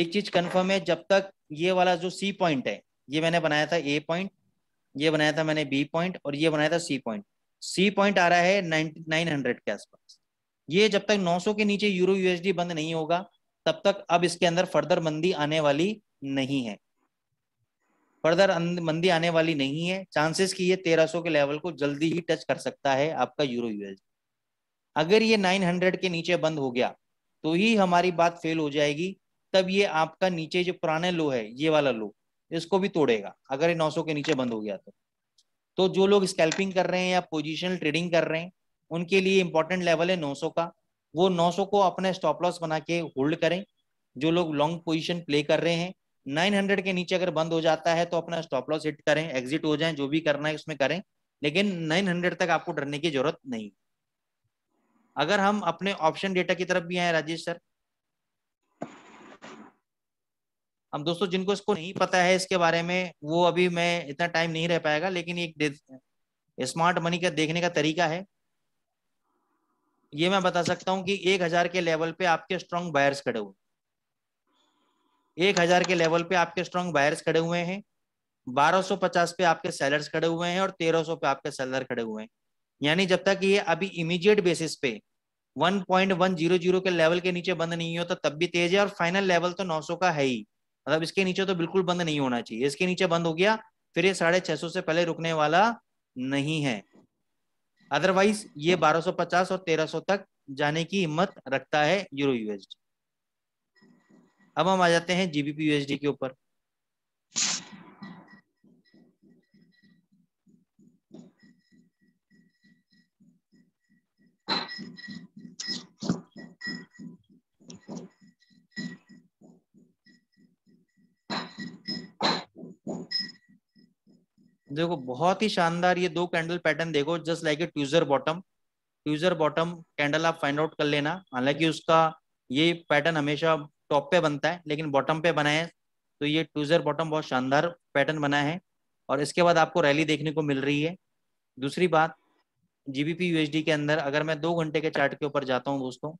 एक चीज कंफर्म है जब तक ये वाला जो सी पॉइंट है ये मैंने बनाया था ए पॉइंट ये बनाया था मैंने बी पॉइंट और ये बनाया था सी पॉइंट सी पॉइंट आ रहा है नाइन हंड्रेड के आसपास ये जब तक 900 के नीचे यूरो यूएसडी बंद नहीं होगा तब तक अब इसके अंदर फर्दर मंदी आने वाली नहीं है फर्दर अं-, मंदी आने वाली नहीं है चांसेस की ये 1300 के लेवल को जल्दी ही टच कर सकता है आपका यूरो यूएसडी अगर ये 900 के नीचे बंद हो गया तो ही हमारी बात फेल हो जाएगी तब ये आपका नीचे जो पुराने लो है ये वाला लो इसको भी तोड़ेगा अगर ये सौ के नीचे बंद हो गया तो तो जो लोग स्कैल्पिंग कर रहे हैं या पोजिशनल ट्रेडिंग कर रहे हैं उनके लिए इंपॉर्टेंट लेवल है 900 का वो 900 को अपना स्टॉप लॉस बना के होल्ड करें जो लोग लॉन्ग पोजिशन प्ले कर रहे हैं 900 के नीचे अगर बंद हो जाता है तो अपना स्टॉप लॉस हिट करें एग्जिट हो जाए जो भी करना है उसमें करें लेकिन 900 तक आपको डरने की जरूरत नहीं अगर हम अपने ऑप्शन डेटा की तरफ भी आए राजेश सर हम दोस्तों जिनको इसको नहीं पता है इसके बारे में वो अभी मैं इतना टाइम नहीं रह पाएगा लेकिन एक स्मार्ट मनी का देखने का तरीका है ये मैं बता सकता हूं कि एक हजार के लेवल पे आपके स्ट्रॉन्ग बायर्स खड़े हुए एक हजार के लेवल पे आपके स्ट्रॉन्ग बायर्स खड़े हुए हैं बारह सौ पचास पे आपके सेलर्स खड़े हुए हैं और तेरह सौ पे आपके सेलर खड़े हुए हैं यानी जब तक ये अभी इमीडिएट बेसिस पे 1.100 के लेवल के नीचे बंद नहीं होता तो तब भी तेज है और फाइनल लेवल तो 900 का है ही मतलब इसके नीचे तो बिल्कुल बंद नहीं होना चाहिए इसके नीचे बंद हो गया फिर ये साढ़े छह से पहले रुकने वाला नहीं है अदरवाइज ये 1250 और 1300 तक जाने की हिम्मत रखता है यूरो यूएसडी अब हम आ जाते हैं जीबीपी यूएसडी के ऊपर Thank you. देखो बहुत ही शानदार ये दो कैंडल पैटर्न देखो just like a tweezer bottom tweezer bottom candle आप फाइंड आउट कर लेना हालांकि उसका ये पैटर्न हमेशा टॉप पे बनता है लेकिन बॉटम पे बना है तो ये ट्यूजर बॉटम बहुत शानदार पैटर्न बना है और इसके बाद आपको रैली देखने को मिल रही है दूसरी बात जीबीपी यूएसडी के अंदर अगर मैं दो घंटे के चार्ट के ऊपर जाता हूँ दोस्तों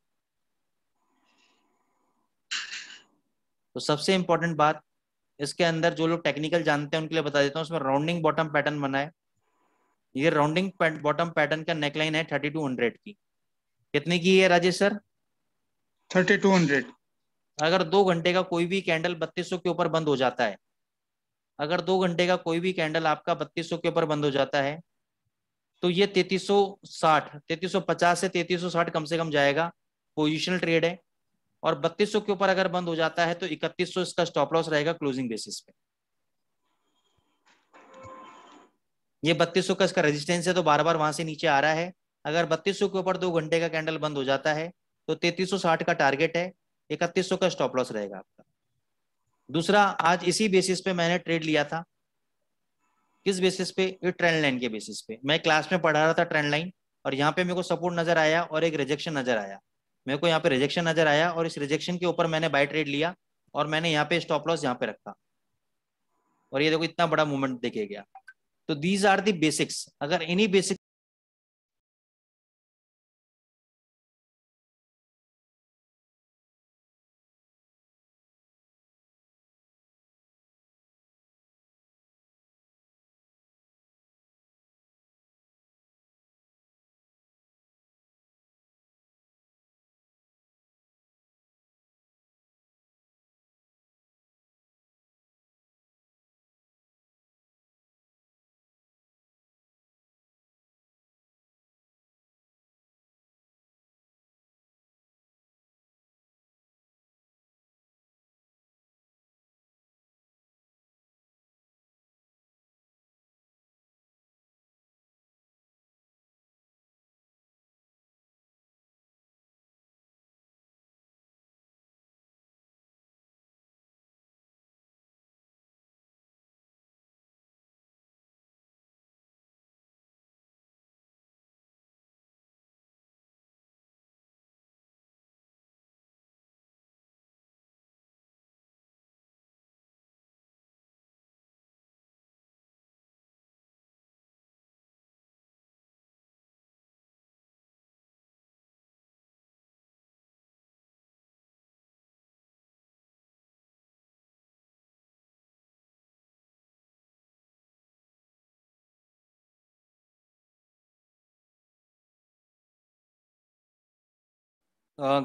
तो सबसे इंपॉर्टेंट बात इसके अंदर जो लोग टेक्निकल जानते हैं उनके लिए बता देता हूँ उसमें राउंडिंग बॉटम पैटर्न बना है ये राउंडिंग बॉटम पैटर्न का नेकलाइन है थर्टी टू हंड्रेड की कितने की है Rajesh sir thirty two hundred अगर दो घंटे का कोई भी कैंडल बत्तीस के ऊपर बंद हो जाता है अगर दो घंटे का कोई भी कैंडल आपका बत्तीस के ऊपर बंद हो जाता है तो ये 3360 3350 से 3360 कम से कम जाएगा पोजिशनल ट्रेड है और 3200 के ऊपर अगर बंद हो जाता है तो 3100 इसका स्टॉप लॉस रहेगा क्लोजिंग बेसिस पे ये 3200 का इसका रेजिस्टेंस है तो बार बार वहां से नीचे आ रहा है अगर 3200 के ऊपर दो घंटे का कैंडल बंद हो जाता है तो 3360 का टारगेट है 3100 का स्टॉप लॉस रहेगा आपका दूसरा आज इसी बेसिस पे मैंने ट्रेड लिया था किस बेसिस पे ये ट्रेंड लाइन के बेसिस पे मैं क्लास में पढ़ा रहा था ट्रेंड लाइन और यहाँ पे मेरे को सपोर्ट नजर आया और एक रिजेक्शन नजर आया મેકો યહાં પે રિજેક્શન નજર આયા ઓર ઇસ રિજેક્શન કે ઉપર મેને બાય ટ્રેડ લિયા ઓર મેને યહાં પે સ્ટોપ loss યહાં પે રખ્ખા ઓર યે દેખો ઇતના બડા મૂવમેન્ટ દેખે ગયા તો ધીસ આર ધ બેસિક્સ અગર એની બેસિક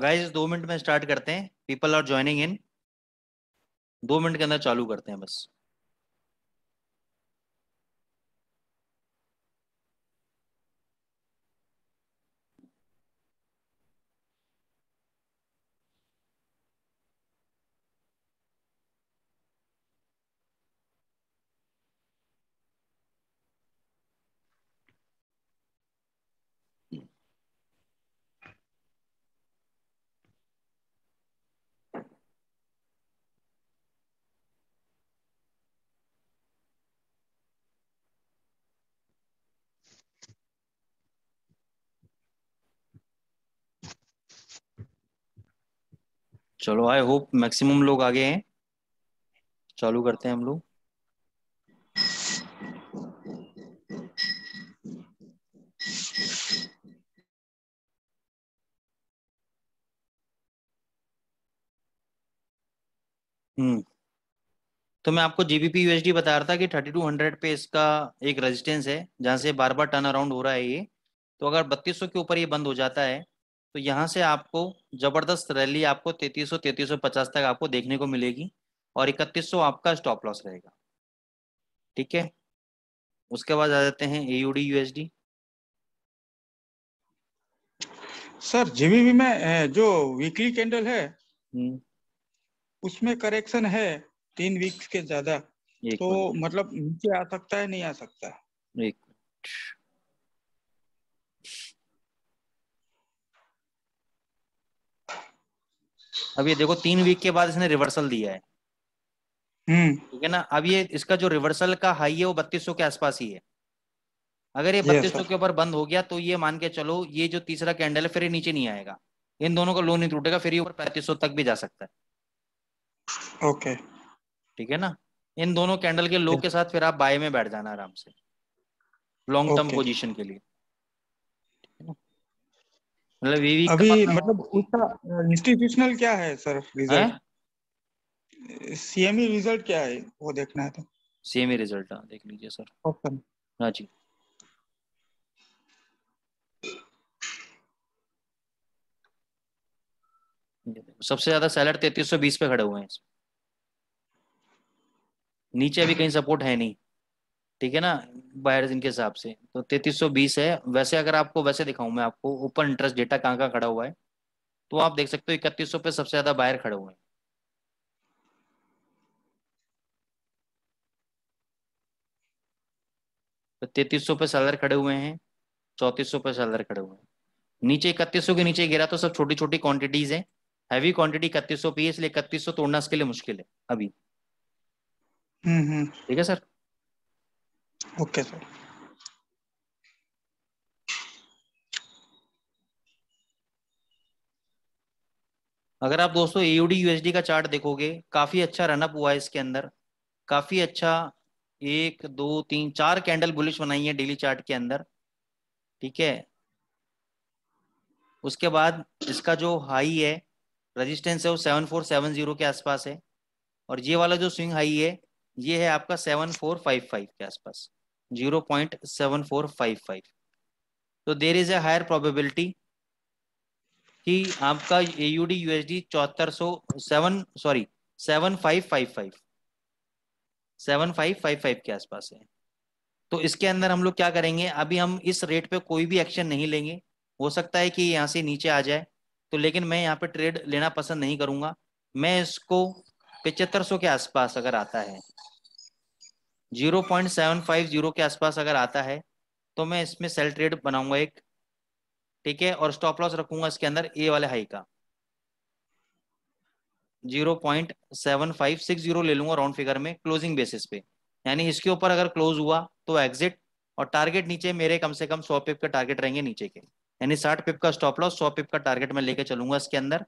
गाइस uh, दो मिनट में स्टार्ट करते हैं पीपल आर ज्वाइनिंग इन दो मिनट के अंदर चालू करते हैं बस चलो आई होप मैक्सिमम लोग आगे हैं चालू करते हैं हम लोग हम्म तो मैं आपको जीबीपी यूएसडी बता रहा था कि 3200 पे इसका एक रेजिस्टेंस है जहां से बार बार टर्न अराउंड हो रहा है ये तो अगर 3200 के ऊपर ये बंद हो जाता है तो यहाँ से आपको जबरदस्त रैली आपको 3300 3350 तक आपको देखने को मिलेगी और 3100 आपका स्टॉप लॉस रहेगा ठीक है उसके बाद आ जाते हैं एयूडी यूएसडी सर भी में जो वीकली कैंडल है हम्म। उसमें करेक्शन है तीन वीक्स के ज्यादा तो मतलब नीचे आ सकता है नहीं आ सकता एक अब ये देखो तीन वीक के बाद इसने रिवर्सल दिया है हम्म। ठीक है ना अब ये इसका जो रिवर्सल का हाई है वो बत्तीस के आसपास ही है अगर ये बत्तीस के ऊपर बंद हो गया तो ये मान के चलो ये जो तीसरा कैंडल है फिर ये नीचे नहीं आएगा इन दोनों का लो नहीं टूटेगा फिर ये ऊपर पैंतीस तक भी जा सकता है ओके ठीक है ना इन दोनों कैंडल के लो के साथ फिर आप बाय में बैठ जाना आराम से लॉन्ग टर्म पोजीशन के लिए मतलब वीवी अभी मतलब, मतलब उसका इंस्टीट्यूशनल क्या है सर रिजल्ट सीएमई रिजल्ट क्या है वो देखना है तो सीएमई रिजल्ट e हाँ, देख लीजिए सर ओके हाँ जी सबसे ज्यादा सैलर तैतीस सौ बीस पे खड़े हुए हैं नीचे अभी कहीं सपोर्ट है नहीं ठीक है ना बायर्स इनके हिसाब से तो सौ बीस है वैसे अगर आपको वैसे दिखाऊं मैं आपको ओपन इंटरेस्ट डेटा कहाँ कहाँ खड़ा हुआ है तो आप देख सकते हो इकतीस सौ पे सबसे ज्यादा बायर खड़े हुए हैं तो तैतीस पे सेलर खड़े हुए हैं चौतीस सौ पे सेलर खड़े हुए हैं नीचे इकतीस के नीचे गिरा तो सब छोटी छोटी क्वांटिटीज है हैवी क्वांटिटी इकतीस पी है इसलिए इकतीस सौ तोड़ना इसके लिए मुश्किल है अभी हम्म, हम्म। ठीक है सर ओके सर अगर आप दोस्तों एयूडी यूएसडी का चार्ट देखोगे काफी अच्छा रनअप हुआ है इसके अंदर काफी अच्छा एक दो तीन चार कैंडल बुलिश बनाई है डेली चार्ट के अंदर ठीक है उसके बाद इसका जो हाई है रेजिस्टेंस है वो सेवन फोर सेवन जीरो के आसपास है और ये वाला जो स्विंग हाई है ये है आपका सेवन फोर फाइव फाइव के आसपास 0.7455 तो there is a higher probability कि आपका डी यूएसडी चौहत्तर सौ seven sorry seven five five five seven five five five के आसपास है तो इसके अंदर हम लोग क्या करेंगे अभी हम इस रेट पे कोई भी एक्शन नहीं लेंगे हो सकता है कि यहाँ से नीचे आ जाए तो लेकिन मैं यहाँ पे ट्रेड लेना पसंद नहीं करूंगा मैं इसको पिचहत्तर के आसपास अगर आता है zero point seven five zero के आसपास अगर आता है तो मैं इसमें सेल ट्रेड बनाऊंगा एक ठीक है और स्टॉप लॉस रखूंगा इसके अंदर ए वाले हाई का zero point seven five six zero ले लूंगा राउंड फिगर में क्लोजिंग बेसिस पे यानी इसके ऊपर अगर क्लोज हुआ तो एग्जिट और टारगेट नीचे मेरे कम से कम सौ पिप का टारगेट रहेंगे नीचे के यानी साठ पिप का स्टॉप लॉस सौ पिप का टारगेट मैं लेके चलूंगा इसके अंदर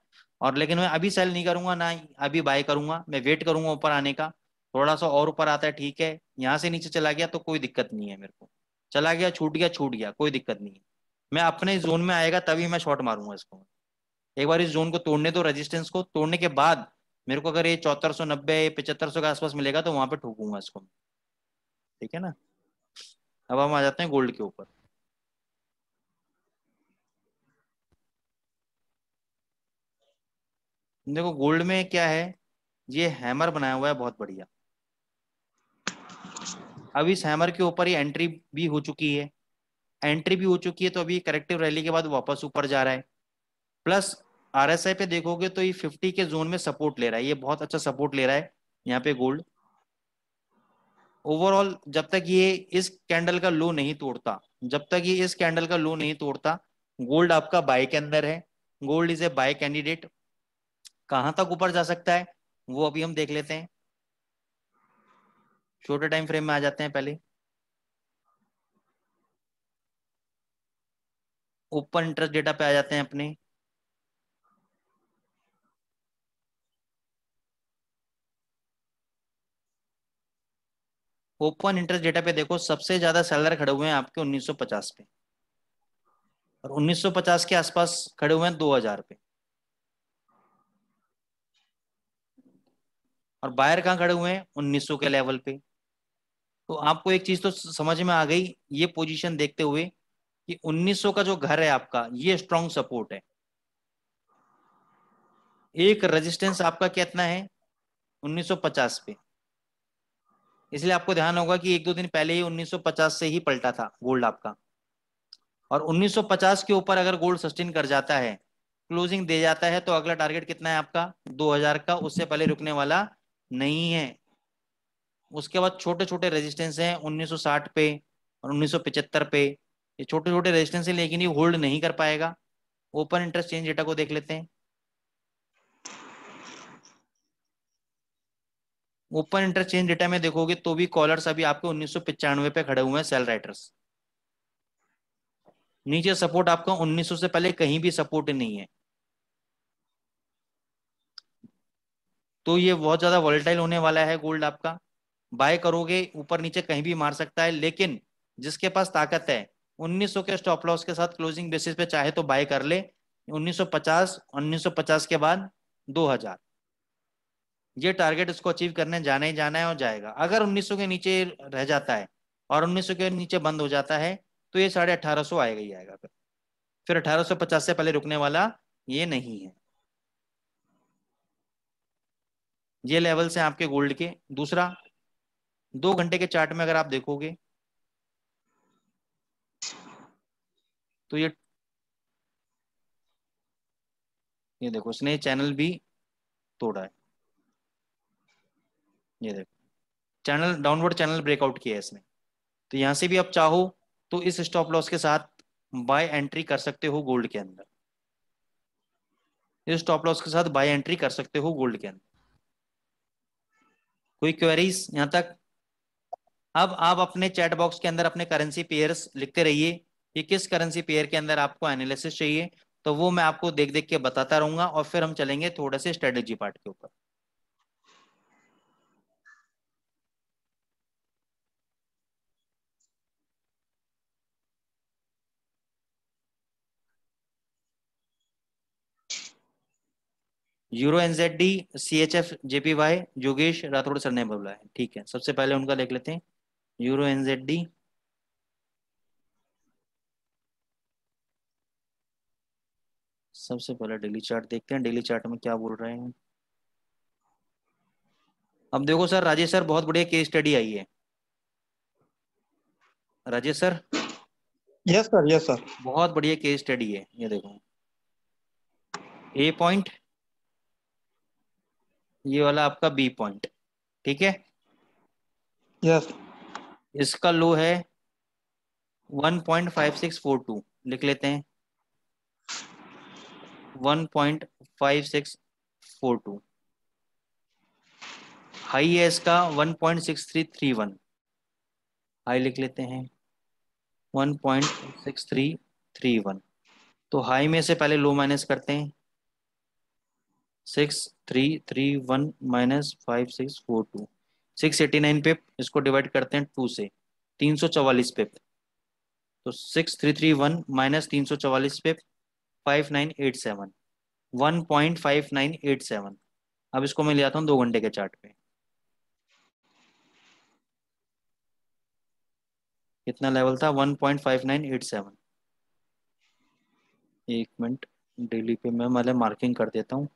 और लेकिन मैं अभी सेल नहीं करूंगा ना अभी बाय करूंगा मैं वेट करूंगा ऊपर आने का थोड़ा सा और ऊपर आता है ठीक है यहाँ से नीचे चला गया तो कोई दिक्कत नहीं है मेरे को चला गया छूट गया छूट गया कोई दिक्कत नहीं है मैं अपने जोन में आएगा तभी मैं शॉट मारूंगा इसको एक बार इस जोन को तोड़ने दो रेजिस्टेंस को तोड़ने के बाद मेरे को अगर ये चौहत्तर सौ नब्बे पचहत्तर सौ के आसपास मिलेगा तो वहां पे ठोकूंगा इसको ठीक है ना अब हम आ जाते हैं गोल्ड के ऊपर देखो गोल्ड में क्या है ये हैमर बनाया हुआ है बहुत बढ़िया अब इस हैमर के ऊपर ही एंट्री भी हो चुकी है एंट्री भी हो चुकी है तो अभी करेक्टिव रैली के बाद वापस ऊपर जा रहा है प्लस आर पे देखोगे तो ये फिफ्टी के जोन में सपोर्ट ले रहा है ये बहुत अच्छा सपोर्ट ले रहा है यहाँ पे गोल्ड ओवरऑल जब तक ये इस कैंडल का लो नहीं तोड़ता जब तक ये इस कैंडल का लो नहीं तोड़ता गोल्ड आपका बाय के अंदर है gold is a buy candidate कहाँ तक ऊपर जा सकता है वो अभी हम देख लेते हैं छोटे टाइम फ्रेम में आ जाते हैं पहले ओपन इंटरेस्ट डेटा पे आ जाते हैं अपने ओपन इंटरेस्ट डेटा पे देखो सबसे ज्यादा सैलर खड़े हुए हैं आपके 1950 पे और 1950 के आसपास खड़े हुए हैं 2000 पे और बायर कहाँ खड़े हुए हैं उन्नीस के लेवल पे तो आपको एक चीज तो समझ में आ गई ये पोजीशन देखते हुए कि 1900 का जो घर है आपका ये स्ट्रॉन्ग सपोर्ट है एक रेजिस्टेंस आपका कितना है 1950 पे इसलिए आपको ध्यान होगा कि एक दो दिन पहले ही 1950 से ही पलटा था गोल्ड आपका और 1950 के ऊपर अगर गोल्ड सस्टेन कर जाता है क्लोजिंग दे जाता है तो अगला टारगेट कितना है आपका 2000 का उससे पहले रुकने वाला नहीं है उसके बाद छोटे छोटे रेजिस्टेंस हैं 1960 पे और 1975 पे ये छोटे छोटे रेजिस्टेंस हैं लेकिन ये होल्ड नहीं कर पाएगा ओपन इंटरेस्ट चेंज डेटा को देख लेते हैं ओपन इंटरेस्ट चेंज डेटा में देखोगे तो भी कॉलर्स अभी आपके उन्नीस पे खड़े हुए हैं सेल राइटर्स नीचे सपोर्ट आपका 1900 से पहले कहीं भी सपोर्ट नहीं है तो ये बहुत ज्यादा वॉलेटाइल होने वाला है गोल्ड आपका बाय करोगे ऊपर नीचे कहीं भी मार सकता है लेकिन जिसके पास ताकत है 1900 के स्टॉप लॉस के साथ क्लोजिंग बेसिस पे चाहे तो बाय कर ले 1950 1950 के बाद 2000 ये टारगेट उसको अचीव करने जाना ही जाना है और जाएगा अगर 1900 के नीचे रह जाता है और 1900 के नीचे बंद हो जाता है तो ये साढ़े अठारह आएगा ही आएगा फिर फिर अठारह से पहले रुकने वाला ये नहीं है ये लेवल से आपके गोल्ड के दूसरा दो घंटे के चार्ट में अगर आप देखोगे तो ये ये देखो इसने चैनल भी तोड़ा है ये देखो चैनल डाउनवर्ड चैनल ब्रेकआउट किया है इसने तो यहां से भी आप चाहो तो इस स्टॉप लॉस के साथ बाय एंट्री कर सकते हो गोल्ड के अंदर इस स्टॉप लॉस के साथ बाय एंट्री कर सकते हो गोल्ड के अंदर कोई क्वेरीज यहाँ तक अब आप अपने चैट बॉक्स के अंदर अपने करेंसी पेयर लिखते रहिए कि किस करेंसी पेयर के अंदर आपको एनालिसिस चाहिए तो वो मैं आपको देख देख के बताता रहूंगा और फिर हम चलेंगे थोड़े से स्ट्रेटेजी पार्ट के ऊपर euro NZD C H F JP Y जोगेश राठौड़ सर ने बोला है ठीक है सबसे पहले उनका देख लेते हैं यूरो एनजेडी सबसे पहले डेली चार्ट देखते हैं डेली चार्ट में क्या बोल रहे हैं अब देखो सर राजेश सर बहुत बढ़िया केस स्टडी आई है Rajesh sir yes sir yes sir बहुत बढ़िया केस स्टडी है ये देखो ए पॉइंट ये वाला आपका बी पॉइंट ठीक है यस इसका लो है 1.5642 लिख लेते हैं 1.5642 हाई है इसका 1.6331 हाई लिख लेते हैं 1.6331 तो हाई में से पहले लो माइनस करते हैं six three three one minus five six four two six eighty nine पे इसको डिवाइड करते हैं टू से तीन सौ चवालीस पे तो six three three one minus तीन सौ चवालीस पे five nine eight seven one point five nine eight seven अब इसको मैं ले आता हूँ दो घंटे के चार्ट पे कितना लेवल था one point five nine eight seven एक मिनट डेली पे मैं मतलब मार्किंग कर देता हूँ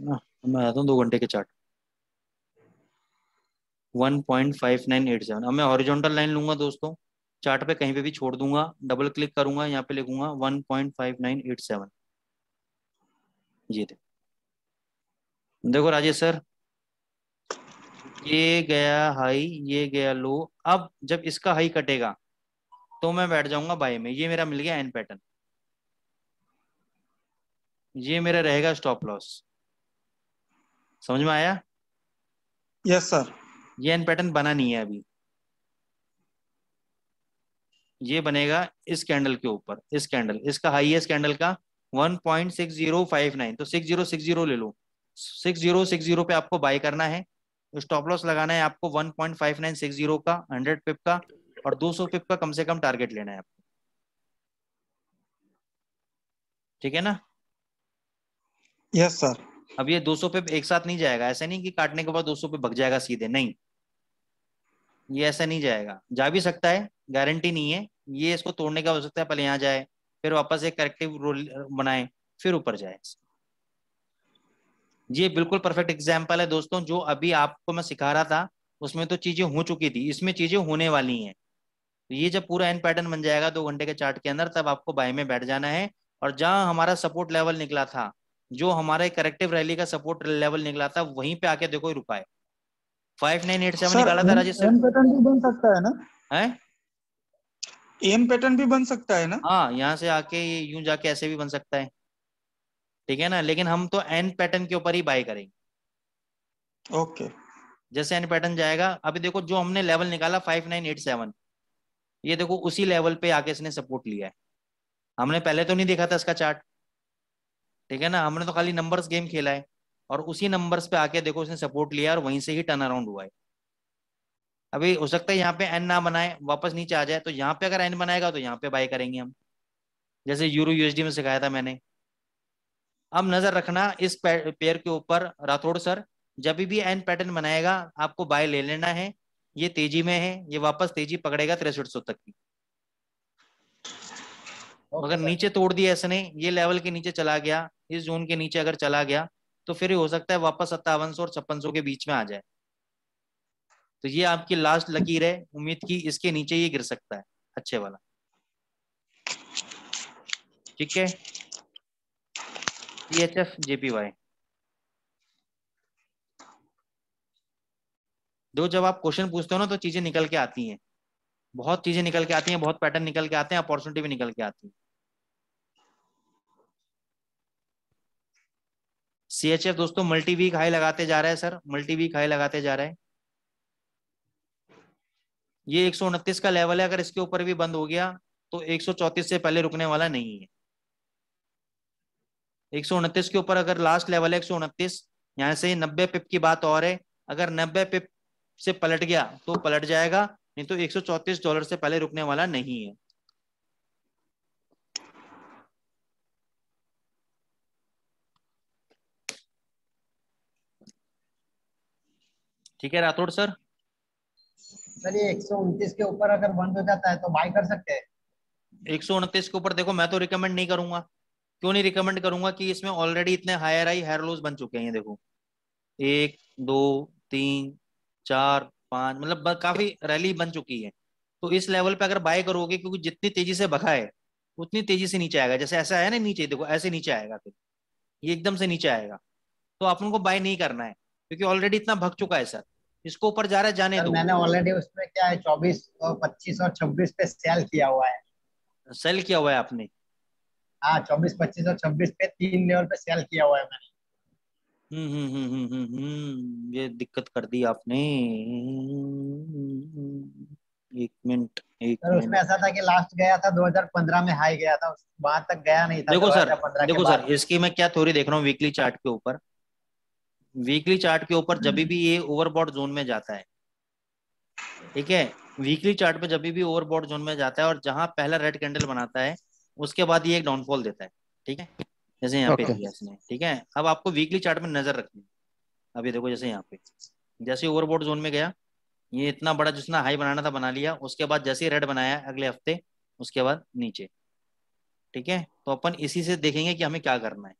है ना मैं आता हूँ दो घंटे के चार्ट 1.5987 अब मैं हॉरिजॉन्टल लाइन लूंगा दोस्तों चार्ट पे कहीं पे भी छोड़ दूंगा डबल क्लिक करूंगा यहाँ पे लिखूंगा 1.5987 ये देखो राजेश सर ये गया हाई ये गया लो अब जब इसका हाई कटेगा तो मैं बैठ जाऊंगा बाय में ये मेरा मिल गया एन पैटर्न ये मेरा रहेगा स्टॉप लॉस समझ में आया यस सर ये एन पैटर्न बना नहीं है अभी ये बनेगा इस कैंडल के ऊपर इस कैंडल इसका हाईएस्ट कैंडल का 1.6059 तो 6060 ले लो 6060 पे आपको बाय करना है स्टॉप लॉस लगाना है आपको 1.5960 का 100 पिप का और 200 पिप का कम से कम टारगेट लेना है आपको ठीक है ना यस yes, सर अब ये 200 पे एक साथ नहीं जाएगा ऐसा नहीं कि काटने के बाद 200 पे भग जाएगा सीधे नहीं ये ऐसा नहीं जाएगा जा भी सकता है गारंटी नहीं है ये इसको तोड़ने का हो सकता है पहले यहाँ जाए फिर वापस एक करेक्टिव रोल बनाए फिर ऊपर जाए ये बिल्कुल परफेक्ट एग्जाम्पल है दोस्तों जो अभी आपको मैं सिखा रहा था उसमें तो चीजें हो चुकी थी इसमें चीजें होने वाली हैं तो ये जब पूरा एन पैटर्न बन जाएगा दो घंटे के चार्ट के अंदर तब आपको बाय में बैठ जाना है और जहां हमारा सपोर्ट लेवल निकला था जो हमारा करेक्टिव रैली का सपोर्ट लेवल निकला था वहीं पे आके देखो रुका है फाइव नाइन एट सेवन निकाला था राजेश पैटर्न भी बन सकता है ना है एम पैटर्न भी बन सकता है ना हाँ यहाँ से आके यूं जाके ऐसे भी बन सकता है ठीक है ना लेकिन हम तो एन पैटर्न के ऊपर ही बाय करेंगे ओके जैसे एन पैटर्न जाएगा अभी देखो जो हमने लेवल निकाला फाइव नाइन एट सेवन ये देखो उसी लेवल पे आके इसने सपोर्ट लिया है हमने पहले तो नहीं देखा था इसका चार्ट ठीक है ना हमने तो खाली नंबर्स गेम खेला है और उसी नंबर्स पे आके देखो उसने सपोर्ट लिया और वहीं से ही टर्न अराउंड हुआ है अभी हो सकता है यहाँ पे एन ना बनाए वापस नीचे आ जाए तो यहाँ पे अगर एन बनाएगा तो यहाँ पे बाय करेंगे हम जैसे यूरो यूएसडी में सिखाया था मैंने अब नजर रखना इस पेयर के ऊपर राठौड़ सर जब भी एन पैटर्न बनाएगा आपको बाय ले लेना है ये तेजी में है ये वापस तेजी पकड़ेगा तिरसठ तक की मगर नीचे तोड़ दिया इसने ये लेवल के नीचे चला गया इस जोन के नीचे अगर चला गया तो फिर हो सकता है वापस सत्तावन सौ और छप्पन सौ के बीच में आ जाए तो ये आपकी लास्ट लकीर है उम्मीद की इसके नीचे ये गिर सकता है अच्छे वाला ठीक है एच एफ जेपीवाई दो जब आप क्वेश्चन पूछते हो ना तो चीजें निकल के आती हैं बहुत चीजें निकल के आती हैं बहुत पैटर्न निकल के आते हैं अपॉर्चुनिटी भी निकल के आती है सी एच एफ दोस्तों मल्टी वीक हाई लगाते जा रहा है सर मल्टी वीक हाई लगाते जा रहा है ये एक का लेवल है अगर इसके ऊपर भी बंद हो गया तो एक से पहले रुकने वाला नहीं है एक के ऊपर अगर लास्ट लेवल है एक यहां से नब्बे पिप की बात और है अगर नब्बे पिप से पलट गया तो पलट जाएगा नहीं तो एक डॉलर से पहले रुकने वाला नहीं है ठीक है राठौड़ सर सर ये एक के ऊपर अगर बंद हो जाता है तो बाय कर सकते हैं एक के ऊपर देखो मैं तो रिकमेंड नहीं करूंगा क्यों नहीं रिकमेंड करूंगा कि इसमें ऑलरेडी इतने हायर आई हायर लोज बन चुके हैं देखो एक दो तीन चार पांच मतलब काफी रैली बन चुकी है तो इस लेवल पे अगर बाय करोगे क्योंकि जितनी तेजी से बखा है उतनी तेजी से नीचे आएगा जैसे ऐसा है ना नीचे देखो ऐसे नीचे आएगा फिर ये एकदम से नीचे आएगा तो आप उनको बाय नहीं करना है क्योंकि ऑलरेडी इतना भग चुका है सर इसको ऊपर जा रहा है जाने दो मैंने ऑलरेडी उसमें क्या है चौबीस पच्चीस और छब्बीस पे सेल किया हुआ है सेल किया हुआ है आपने हाँ चौबीस पच्चीस और छब्बीस पे तीन लेवल पे सेल किया हुआ है मैंने हम्म, हम्म हम्म हम्म हम्म हम्म ये दिक्कत कर दी आपने एक मिनट एक सर उसमें ऐसा था कि लास्ट गया था 2015 में हाई गया था वहां तक गया नहीं था देखो सर देखो सर इसकी मैं क्या थ्योरी देख रहा हूँ वीकली चार्ट के ऊपर वीकली चार्ट के ऊपर जब हम्म। भी ये ओवरबॉड जोन में जाता है ठीक है वीकली चार्ट में जब भी ओवरबॉड जोन में जाता है और जहां पहला रेड कैंडल बनाता है उसके बाद ये एक डाउनफॉल देता है ठीक है जैसे यहाँ okay. पे इसने ठीक है अब आपको वीकली चार्ट में नजर रखनी अभी देखो जैसे यहाँ पे जैसे ओवरबोर्ड जोन में गया ये इतना बड़ा जिसने हाई बनाना था बना लिया उसके बाद जैसे रेड बनाया अगले हफ्ते उसके बाद नीचे ठीक है तो अपन इसी से देखेंगे कि हमें क्या करना है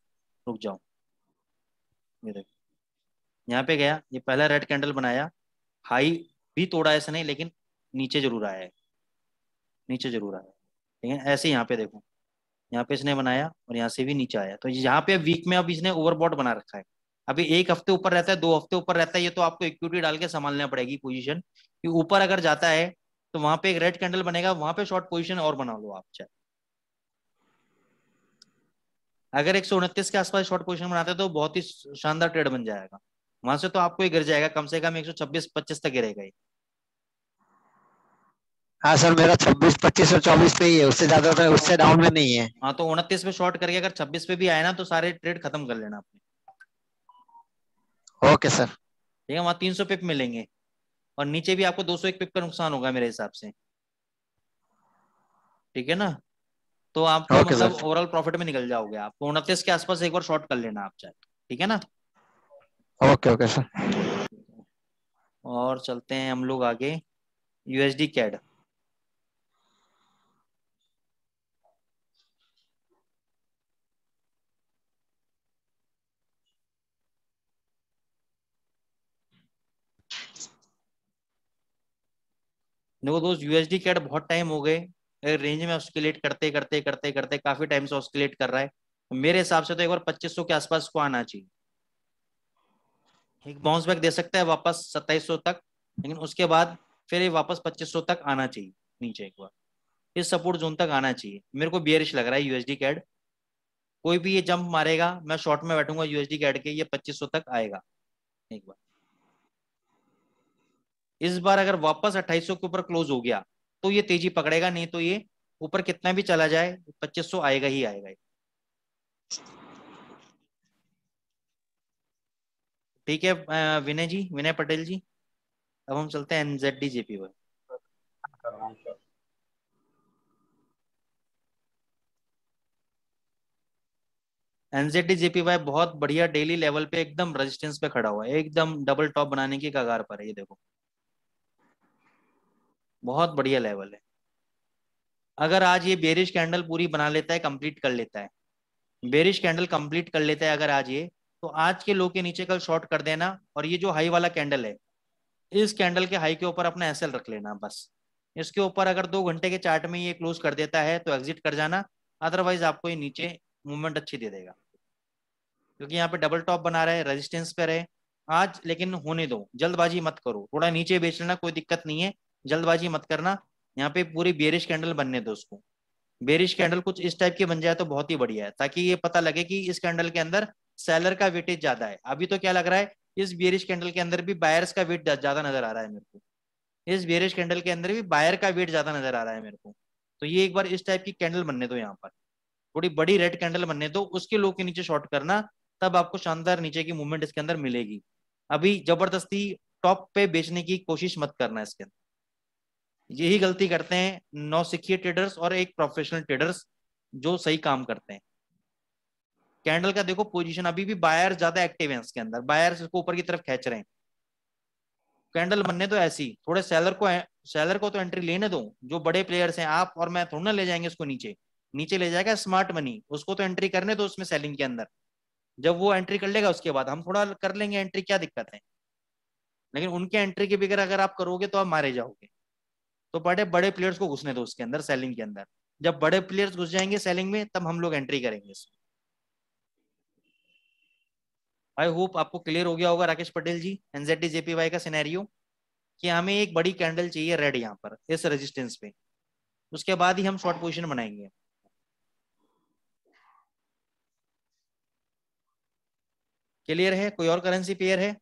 रुक जाओ ये देखो यहाँ पे गया ये पहला रेड कैंडल बनाया हाई भी तोड़ा ऐसा नहीं लेकिन नीचे जरूर आया है नीचे जरूर आया लेकिन ऐसे यहाँ पे देखो यहाँ पे इसने बनाया और यहाँ से भी नीचे आया तो यहाँ पे वीक में अब इसने ओवरबॉट बना रखा है अभी एक हफ्ते ऊपर रहता है दो हफ्ते ऊपर रहता है ये तो आपको इक्विटी डाल के संभालना पड़ेगी पोजिशन कि ऊपर अगर जाता है तो वहां पे एक रेड कैंडल बनेगा वहां पे शॉर्ट पोजिशन और बना लो आप चाहे अगर एक के आसपास शॉर्ट पोजिशन बनाते हैं तो बहुत ही शानदार ट्रेड बन जाएगा वहां से तो आपको ही गिर जाएगा कम से कम एक सौ छब्बीस पच्चीस तक गिरेगा ही हाँ सर मेरा छब्बीस पच्चीस और चौबीस पे ही है उससे ज्यादा तो उससे डाउन में नहीं है हाँ तो उनतीस पे शॉर्ट करके अगर छब्बीस पे भी आए ना तो सारे ट्रेड खत्म कर लेना आपने ओके सर ठीक है वहां तीन सौ पिप मिलेंगे और नीचे भी आपको दो सौ एक पिप का नुकसान होगा मेरे हिसाब से ठीक है ना तो आप मतलब ओवरऑल प्रॉफिट में निकल जाओगे आपको तो उनतीस के आसपास एक बार शॉर्ट कर लेना आप चाहे ठीक है ना ओके ओके सर और चलते हैं हम लोग आगे यूएसडी कैड देखो दोस्त यूएसडी कैड बहुत टाइम हो गए रेंज में ऑस्किलेट करते करते करते करते काफी टाइम से ऑस्किलेट कर रहा है मेरे हिसाब से तो एक बार 2500 के आसपास को आना चाहिए एक बाउंस बैक दे सकता है वापस सत्ताईस तक लेकिन उसके बाद फिर ये वापस 2500 तक आना चाहिए नीचे एक बार इस सपोर्ट जोन तक आना चाहिए मेरे को बियरिश लग रहा है यूएसडी कैड कोई भी ये जंप मारेगा मैं शॉर्ट में बैठूंगा यूएसडी कैड के ये 2500 तक आएगा एक बार इस बार अगर वापस 2800 के ऊपर क्लोज हो गया तो ये तेजी पकड़ेगा नहीं तो ये ऊपर कितना भी चला जाए 2500 आएगा ही आएगा ठीक है विनय जी विनय पटेल जी अब हम चलते हैं एनजेड जेपी पर एनजेडी जेपीवाई बहुत बढ़िया डेली लेवल पे एकदम रेजिस्टेंस पे खड़ा हुआ है एकदम डबल टॉप बनाने की कगार पर है ये देखो बहुत बढ़िया लेवल है अगर आज ये बेरिश कैंडल पूरी बना लेता है कंप्लीट कर लेता है बेरिश कैंडल कंप्लीट कर लेता है अगर आज ये तो आज के लो के नीचे कल शॉर्ट कर देना और ये जो हाई वाला कैंडल है इस कैंडल के हाई के ऊपर अपना एस रख लेना बस इसके ऊपर अगर दो घंटे के चार्ट में ये क्लोज कर देता है तो एग्जिट कर जाना अदरवाइज आपको ये नीचे मूवमेंट अच्छी दे देगा क्योंकि यहाँ पे डबल टॉप बना रहे रेजिस्टेंस पे रहे आज लेकिन होने दो जल्दबाजी मत करो थोड़ा नीचे बेच लेना कोई दिक्कत नहीं है जल्दबाजी मत करना यहाँ पे पूरी बेरिश कैंडल बनने दो उसको बेरिश कैंडल कुछ इस टाइप की बन जाए तो बहुत ही बढ़िया है ताकि ये पता लगे कि इस कैंडल के अंदर सेलर का वेटेज ज्यादा है अभी तो क्या लग रहा है इस बियरिश कैंडल के अंदर भी बायर्स का वेट ज्यादा नजर आ रहा है मेरे को इस बियरिश कैंडल के अंदर भी बायर का वेट ज्यादा नजर आ रहा है मेरे को तो ये एक बार इस टाइप की कैंडल बनने दो यहाँ पर थोड़ी बड़ी रेड कैंडल बनने दो उसके लो के नीचे शॉर्ट करना तब आपको शानदार नीचे की मूवमेंट इसके अंदर मिलेगी अभी जबरदस्ती टॉप पे बेचने की कोशिश मत करना इसके अंदर यही गलती करते हैं नौ सीखिए ट्रेडर्स और एक प्रोफेशनल ट्रेडर्स जो सही काम करते हैं कैंडल का देखो पोजीशन अभी भी बायर ज्यादा एक्टिव है इसके अंदर बायर इसको ऊपर की तरफ खेच रहे हैं कैंडल बनने तो ऐसी थोड़े सेलर को सेलर को तो एंट्री लेने दो जो बड़े प्लेयर्स हैं आप और मैं थोड़ा ले जाएंगे उसको नीचे नीचे ले जाएगा स्मार्ट मनी उसको तो एंट्री करने दो उसमें सेलिंग के अंदर जब वो एंट्री कर लेगा उसके बाद हम थोड़ा कर लेंगे एंट्री क्या दिक्कत है लेकिन उनके एंट्री के बगैर अगर आप करोगे तो आप मारे जाओगे तो बड़े बड़े प्लेयर्स को घुसने दो उसके अंदर सेलिंग के अंदर जब बड़े प्लेयर्स घुस जाएंगे सेलिंग में तब हम लोग एंट्री करेंगे इसमें आई होप आपको क्लियर हो गया होगा राकेश पटेल जी एनजेडी जेपीवाई का सिनेरियो कि हमें एक बड़ी कैंडल चाहिए रेड यहाँ पर इस रेजिस्टेंस पे उसके बाद ही हम शॉर्ट पोजिशन बनाएंगे क्लियर है कोई और करेंसी पेयर है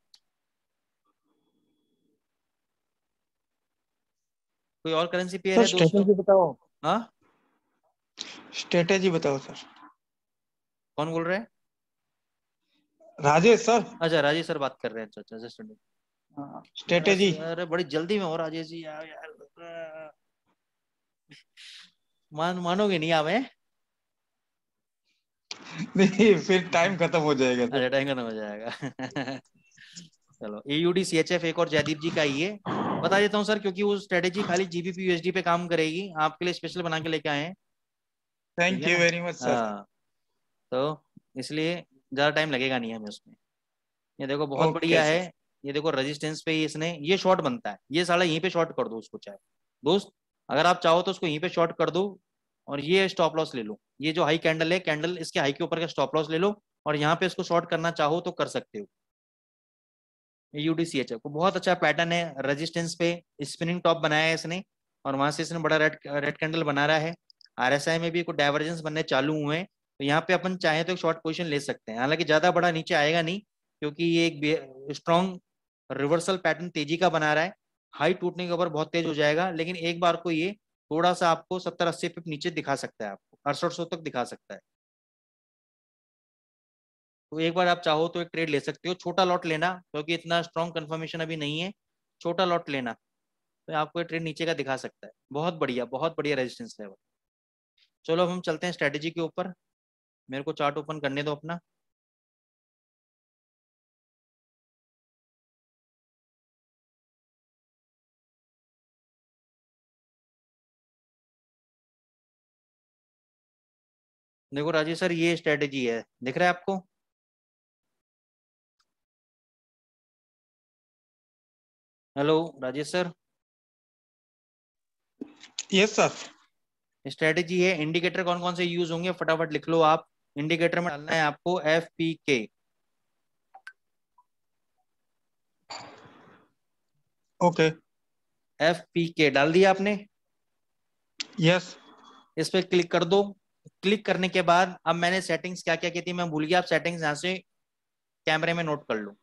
कोई और करेंसी पेयर है स्ट्रेटेजी बताओ हाँ स्ट्रेटेजी बताओ सर कौन बोल रहे हैं राजेश सर अच्छा राजेश सर बात कर रहे हैं अच्छा अच्छा हाँ। स्ट्रेटेजी अरे बड़ी जल्दी में हो राजेश जी यार यार मान मानोगे नहीं आप नहीं फिर टाइम खत्म हो जाएगा तो। अरे अच्छा, टाइम खत्म हो जाएगा *laughs* चलो एयूडी सी एच एफ एक और जयदीप जी का ही है बता देता हूँ सर क्योंकि वो स्ट्रेटेजी खाली जीबीपी यूएसडी पे काम करेगी आपके लिए स्पेशल बना के लेके आए हैं thank you very much sir तो इसलिए ज्यादा टाइम लगेगा नहीं हमें उसमें ये देखो बहुत बढ़िया है ये देखो रेजिस्टेंस पे ही इसने ये शॉर्ट बनता है ये साला यहीं पे शॉर्ट कर दो उसको चाहे दोस्त अगर आप चाहो तो उसको यहीं पे शॉर्ट कर दो और ये स्टॉप लॉस ले लो ये जो हाई कैंडल है कैंडल इसके हाई के ऊपर का स्टॉप लॉस ले लो और यहाँ पे इसको शॉर्ट करना चाहो तो कर सकते हो यूडीसी एच को बहुत अच्छा पैटर्न है रजिस्टेंस पे स्पिनिंग टॉप बनाया है इसने और वहां से इसने बड़ा रेड रेड कैंडल बना रहा है आरएसआई में भी कुछ डाइवर्जेंस बनने चालू हुए हैं तो यहाँ पे अपन चाहे तो एक शॉर्ट पोजिशन ले सकते हैं हालांकि ज्यादा बड़ा नीचे आएगा नहीं क्योंकि ये एक स्ट्रॉन्ग रिवर्सल पैटर्न तेजी का बना रहा है हाई टूटने के ऊपर बहुत तेज हो जाएगा लेकिन एक बार को ये थोड़ा सा आपको सत्तर अस्सी पिप नीचे दिखा सकता है आपको अड़सठ सौ तक दिखा सकता है तो एक बार आप चाहो तो एक ट्रेड ले सकते हो छोटा लॉट लेना क्योंकि तो इतना स्ट्रॉन्ग कंफर्मेशन अभी नहीं है छोटा लॉट लेना तो आपको ट्रेड नीचे का दिखा सकता है बहुत बढ़िया बहुत बढ़िया रेजिस्टेंस लेवल चलो अब हम चलते हैं स्ट्रेटेजी के ऊपर मेरे को चार्ट ओपन करने दो अपना देखो राजेश सर ये स्ट्रेटेजी है दिख रहा है आपको hello Rajesh sir yes sir strategy है इंडिकेटर कौन कौन से यूज होंगे फटाफट लिख लो आप इंडिकेटर में डालना है आपको F P K okay F P K डाल दिया आपने यस yes. इस पर क्लिक कर दो क्लिक करने के बाद अब मैंने सेटिंग्स क्या क्या की थी मैं भूल गया आप सेटिंग्स यहां से कैमरे में नोट कर लो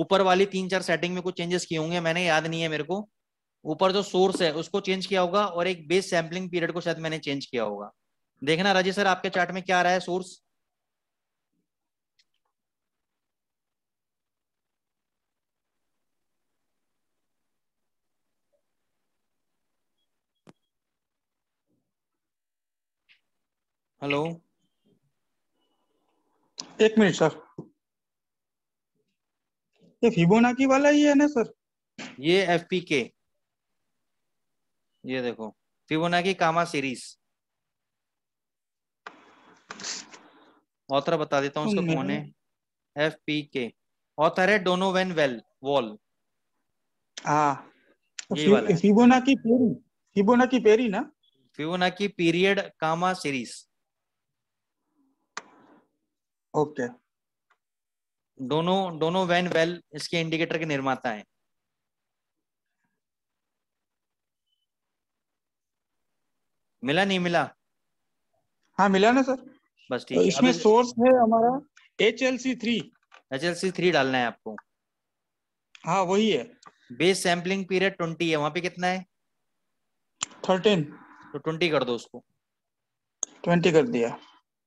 ऊपर वाली तीन चार सेटिंग में कुछ चेंजेस किए होंगे मैंने याद नहीं है मेरे को ऊपर जो सोर्स है उसको चेंज किया होगा और एक बेस सैम्पलिंग पीरियड को शायद मैंने चेंज किया होगा देखना राजे सर आपके चार्ट में क्या आ रहा है सोर्स हेलो एक मिनट सर ये फिबोनाची वाला ही है ना सर ये एफ पी के ये देखो की कामा सीरीज ऑथर बता देता हूँ उसको कौन है एफ पी के ऑथर है डोनो वेन वेल वॉल हाँ की पेरी फिबोनाची पेरी ना Fibonacci period KAMA series okay Donovan Donovan Wall इसके इंडिकेटर के निर्माता हैं मिला नहीं मिला हाँ मिला ना सर बस तो ठीक तो इसमें सोर्स है हमारा H L C three H L C three डालना है आपको हाँ वही है बेस सैम्पलिंग पीरियड ट्वेंटी है वहां पे कितना है थर्टीन तो ट्वेंटी कर दो उसको ट्वेंटी कर दिया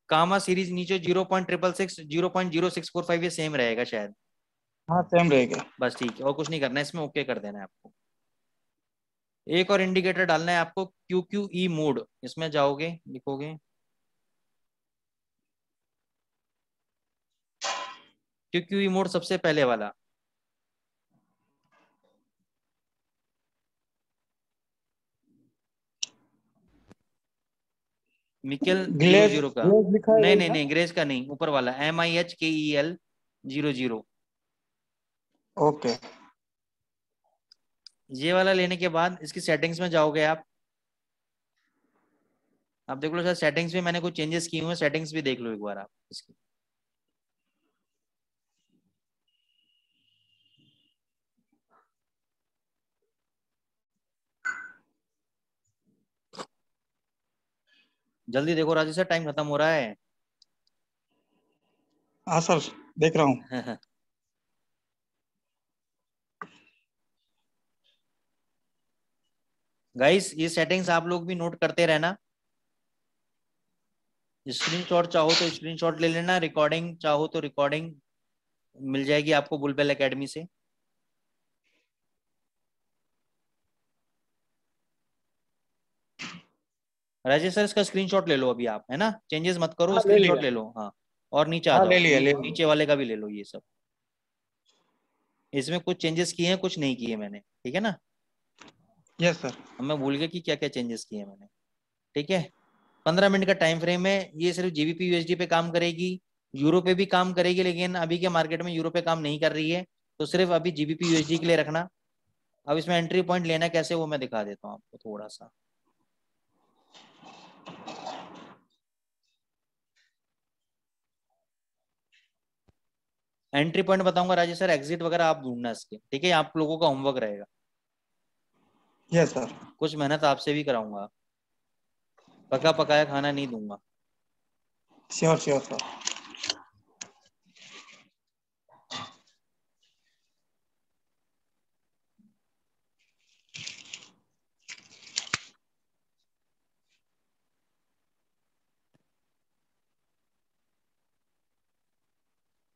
कामा सीरीज नीचे zero point triple six zero point zero six four five ये सेम रहेगा शायद हाँ सेम रहेगा बस ठीक है और कुछ नहीं करना है इसमें ओके कर देना है आपको एक और इंडिकेटर डालना है आपको क्यू क्यू ई मोड इसमें जाओगे लिखोगे क्यू क्यू ई मोड सबसे पहले वाला मिकेल जीरो जीरो का नहीं नहीं नहीं ग्रेज का नहीं ऊपर वाला M I H K E L zero zero okay okay. ये वाला लेने के बाद इसकी सेटिंग्स में जाओगे आप आप देख लो सर सेटिंग्स में मैंने कुछ चेंजेस किए हुए सेटिंग्स भी देख लो एक बार आप इसकी जल्दी देखो राजू सर टाइम खत्म हो रहा है हाँ सर देख रहा हूँ *laughs* गाइस ये सेटिंग्स आप लोग भी नोट करते रहना स्क्रीनशॉट चाहो तो स्क्रीनशॉट ले लेना रिकॉर्डिंग चाहो तो रिकॉर्डिंग मिल जाएगी आपको बुलबेल एकेडमी से राजे सर इसका स्क्रीनशॉट ले लो अभी आप है ना चेंजेस मत करो स्क्रीनशॉट हाँ, ले लो हाँ और नीचे आ हाँ, ले लिया, नीचे वाले का भी ले लो ये सब इसमें कुछ चेंजेस किए हैं कुछ नहीं किए मैंने ठीक है ना यस सर मैं भूल गया कि क्या क्या चेंजेस किए मैंने ठीक है पंद्रह मिनट का टाइम फ्रेम है ये सिर्फ जीबीपी यूएसडी पे काम करेगी यूरो पे भी काम करेगी लेकिन अभी के मार्केट में यूरो पे काम नहीं कर रही है तो सिर्फ अभी जीबीपी यूएसडी के लिए रखना अब इसमें एंट्री पॉइंट लेना कैसे वो मैं दिखा देता हूँ आपको थोड़ा सा एंट्री पॉइंट बताऊंगा राजेश सर एग्जिट वगैरह आप ढूंढना इसके ठीक है आप लोगों का होमवर्क रहेगा यस सर कुछ मेहनत आपसे भी कराऊंगा पका पकाया खाना नहीं दूंगा श्योर श्योर सर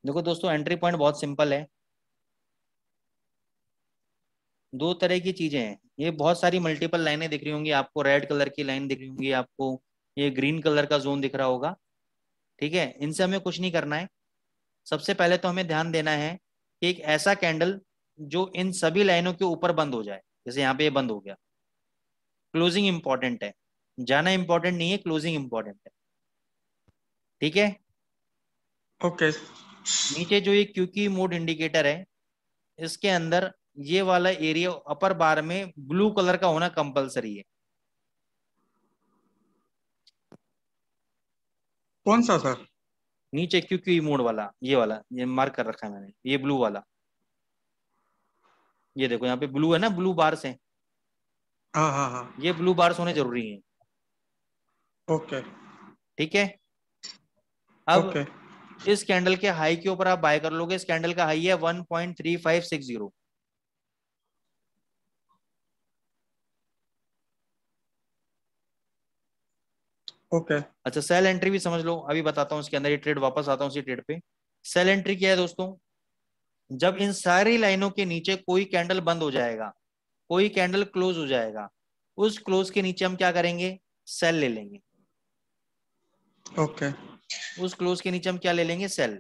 देखो दोस्तों एंट्री पॉइंट बहुत सिंपल है दो तरह की चीजें हैं ये बहुत सारी मल्टीपल लाइनें दिख रही होंगी आपको रेड कलर की लाइन दिख रही होंगी आपको ये ग्रीन कलर का जोन दिख रहा होगा ठीक है इनसे हमें कुछ नहीं करना है सबसे पहले तो हमें ध्यान देना है कि एक ऐसा कैंडल जो इन सभी लाइनों के ऊपर बंद हो जाए जैसे यहाँ पे ये बंद हो गया क्लोजिंग इंपॉर्टेंट है जाना इंपॉर्टेंट नहीं है क्लोजिंग इंपॉर्टेंट है ठीक है ओके okay. नीचे जो ये क्यूकी मोड इंडिकेटर है इसके अंदर ये वाला एरिया अपर बार में ब्लू कलर का होना कंपलसरी है कौन सा सर नीचे क्यू क्यू मोड वाला ये वाला ये मार्क कर रखा है मैंने ये ब्लू वाला ये देखो यहाँ पे ब्लू है ना ब्लू बार्स है हाँ हाँ हाँ ये ब्लू बार्स होने जरूरी है ओके ठीक है अब ओके। इस कैंडल के हाई के ऊपर आप बाय कर लोगे इस कैंडल का हाई है one point three five six zero okay अच्छा सेल एंट्री भी समझ लो अभी बताता हूँ उसके अंदर ये ट्रेड वापस आता हूँ उसी ट्रेड पे सेल एंट्री क्या है दोस्तों जब इन सारी लाइनों के नीचे कोई कैंडल बंद हो जाएगा कोई कैंडल क्लोज हो जाएगा उस क्लोज के नीचे हम क्या करेंगे सेल ले लेंगे ओके okay. उस क्लोज के नीचे हम क्या ले लेंगे सेल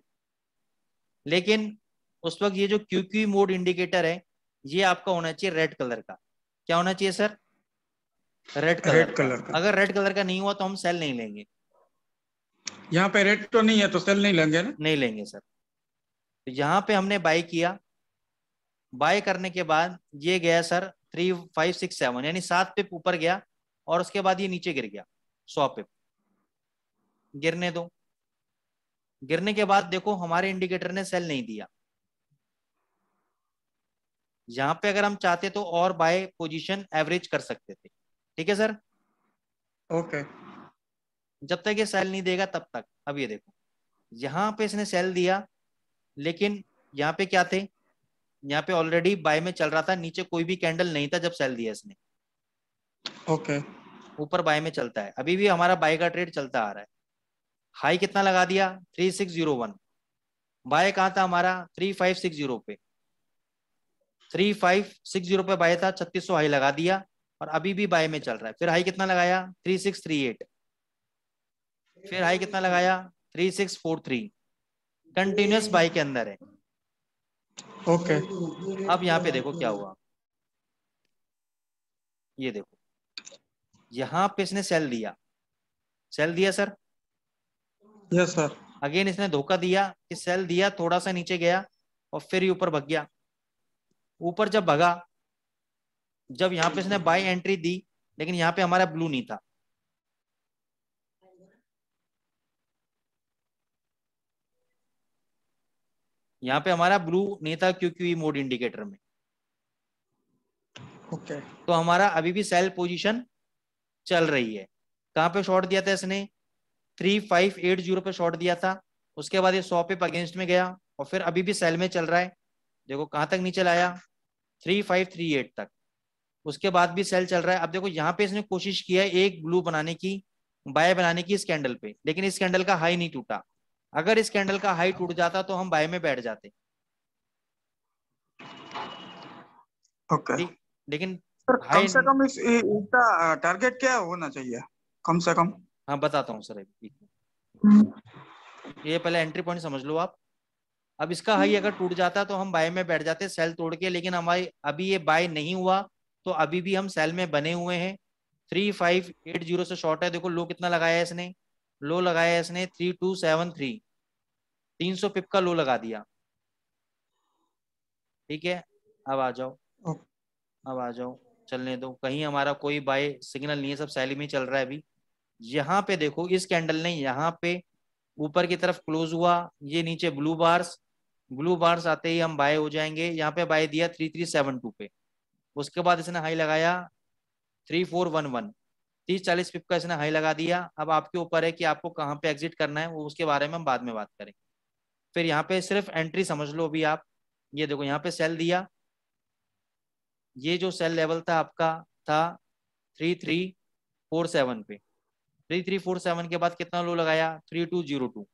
लेकिन उस वक्त ये जो क्यू मोड इंडिकेटर है ये आपका होना चाहिए रेड कलर का क्या होना चाहिए sir red colour, red colour का अगर रेड कलर का नहीं हुआ तो हम सेल नहीं लेंगे यहाँ पे रेड तो नहीं है तो सेल नहीं लेंगे ना नहीं लेंगे सर तो यहाँ पे हमने बाय किया बाय करने के बाद ये गया sir three five six seven यानी सात पिप ऊपर गया और उसके बाद ये नीचे गिर गया सौ पिप गिरने दो गिरने के बाद देखो हमारे इंडिकेटर ने सेल नहीं दिया यहां पे अगर हम चाहते तो और बाय पोजीशन एवरेज कर सकते थे ठीक है सर ओके जब तक ये सेल नहीं देगा तब तक अब ये देखो यहाँ पे इसने सेल दिया लेकिन यहाँ पे क्या थे यहाँ पे ऑलरेडी बाय में चल रहा था नीचे कोई भी कैंडल नहीं था जब सेल दिया इसने ओके okay. ऊपर बाय में चलता है अभी भी हमारा बाय का ट्रेड चलता आ रहा है हाई कितना लगा दिया three six zero one buy कहा था हमारा थ्री फाइव सिक्स जीरो पे थ्री फाइव सिक्स जीरो पे बाय था छत्तीस सौ हाई लगा दिया और अभी भी बाय में चल रहा है फिर हाई कितना लगाया थ्री सिक्स थ्री एट फिर हाई कितना लगाया three six four three continuous buy के अंदर है ओके okay. अब यहाँ पे देखो क्या हुआ ये देखो यहाँ पे इसने सेल दिया सेल दिया सर यस सर अगेन इसने धोखा दिया कि सेल दिया थोड़ा सा नीचे गया और फिर ऊपर भग गया ऊपर जब भगा जब यहाँ पे इसने बाई एंट्री दी लेकिन यहाँ पे हमारा ब्लू नहीं था यहाँ पे हमारा ब्लू नहीं था क्योंकि मोड इंडिकेटर में ओके okay. तो हमारा अभी भी सेल पोजीशन चल रही है कहाँ पे शॉर्ट दिया था इसने थ्री फाइव एट जीरो पे शॉर्ट दिया था उसके बाद ये सौ पे अगेंस्ट में गया और फिर अभी भी सेल में चल रहा है देखो कहाँ तक नीचे लाया थ्री फाइव थ्री एट तक उसके बाद भी सेल चल रहा है अब देखो यहाँ पे इसने कोशिश किया है एक ब्लू बनाने की बाय बनाने की इस कैंडल पे लेकिन इस कैंडल का हाई नहीं टूटा अगर इस कैंडल का हाई टूट जाता तो हम बाय में बैठ जाते okay. लेकिन कम से कम इस इसका टारगेट क्या होना चाहिए कम से कम हाँ बताता हूँ सर हम्म। ये पहले एंट्री पॉइंट समझ लो आप अब इसका हाई अगर टूट जाता तो हम बाय में बैठ जाते सेल तोड़ के लेकिन हमारी अभी ये बाय नहीं हुआ तो अभी भी हम सेल में बने हुए हैं थ्री फाइव एट जीरो से शॉर्ट है देखो लो कितना लगाया इसने लो लगाया इसने थ्री टू सेवन थ्री तीन सौ पिप का लो लगा दिया ठीक है अब आ जाओ अब आ जाओ चलने दो कहीं हमारा कोई बाय सिग्नल नहीं है सब सैली में चल रहा है अभी यहाँ पे देखो इस कैंडल ने यहाँ पे ऊपर की तरफ क्लोज हुआ ये नीचे ब्लू बार्स ब्लू बार्स आते ही हम बाय हो जाएंगे यहाँ पे बाय दिया थ्री थ्री सेवन टू पे उसके बाद इसने हाई लगाया थ्री फोर वन वन तीस चालीस पिप का इसने हाई लगा दिया अब आपके ऊपर है कि आपको कहाँ पे एग्जिट करना है वो उसके बारे में हम बाद में बात करें फिर यहाँ पे सिर्फ एंट्री समझ लो अभी आप ये देखो यहाँ पे सेल दिया ये जो सेल लेवल था आपका था थ्री थ्री फोर सेवन पे थ्री थ्री फोर सेवन के बाद कितना लो लगाया थ्री टू जीरो टू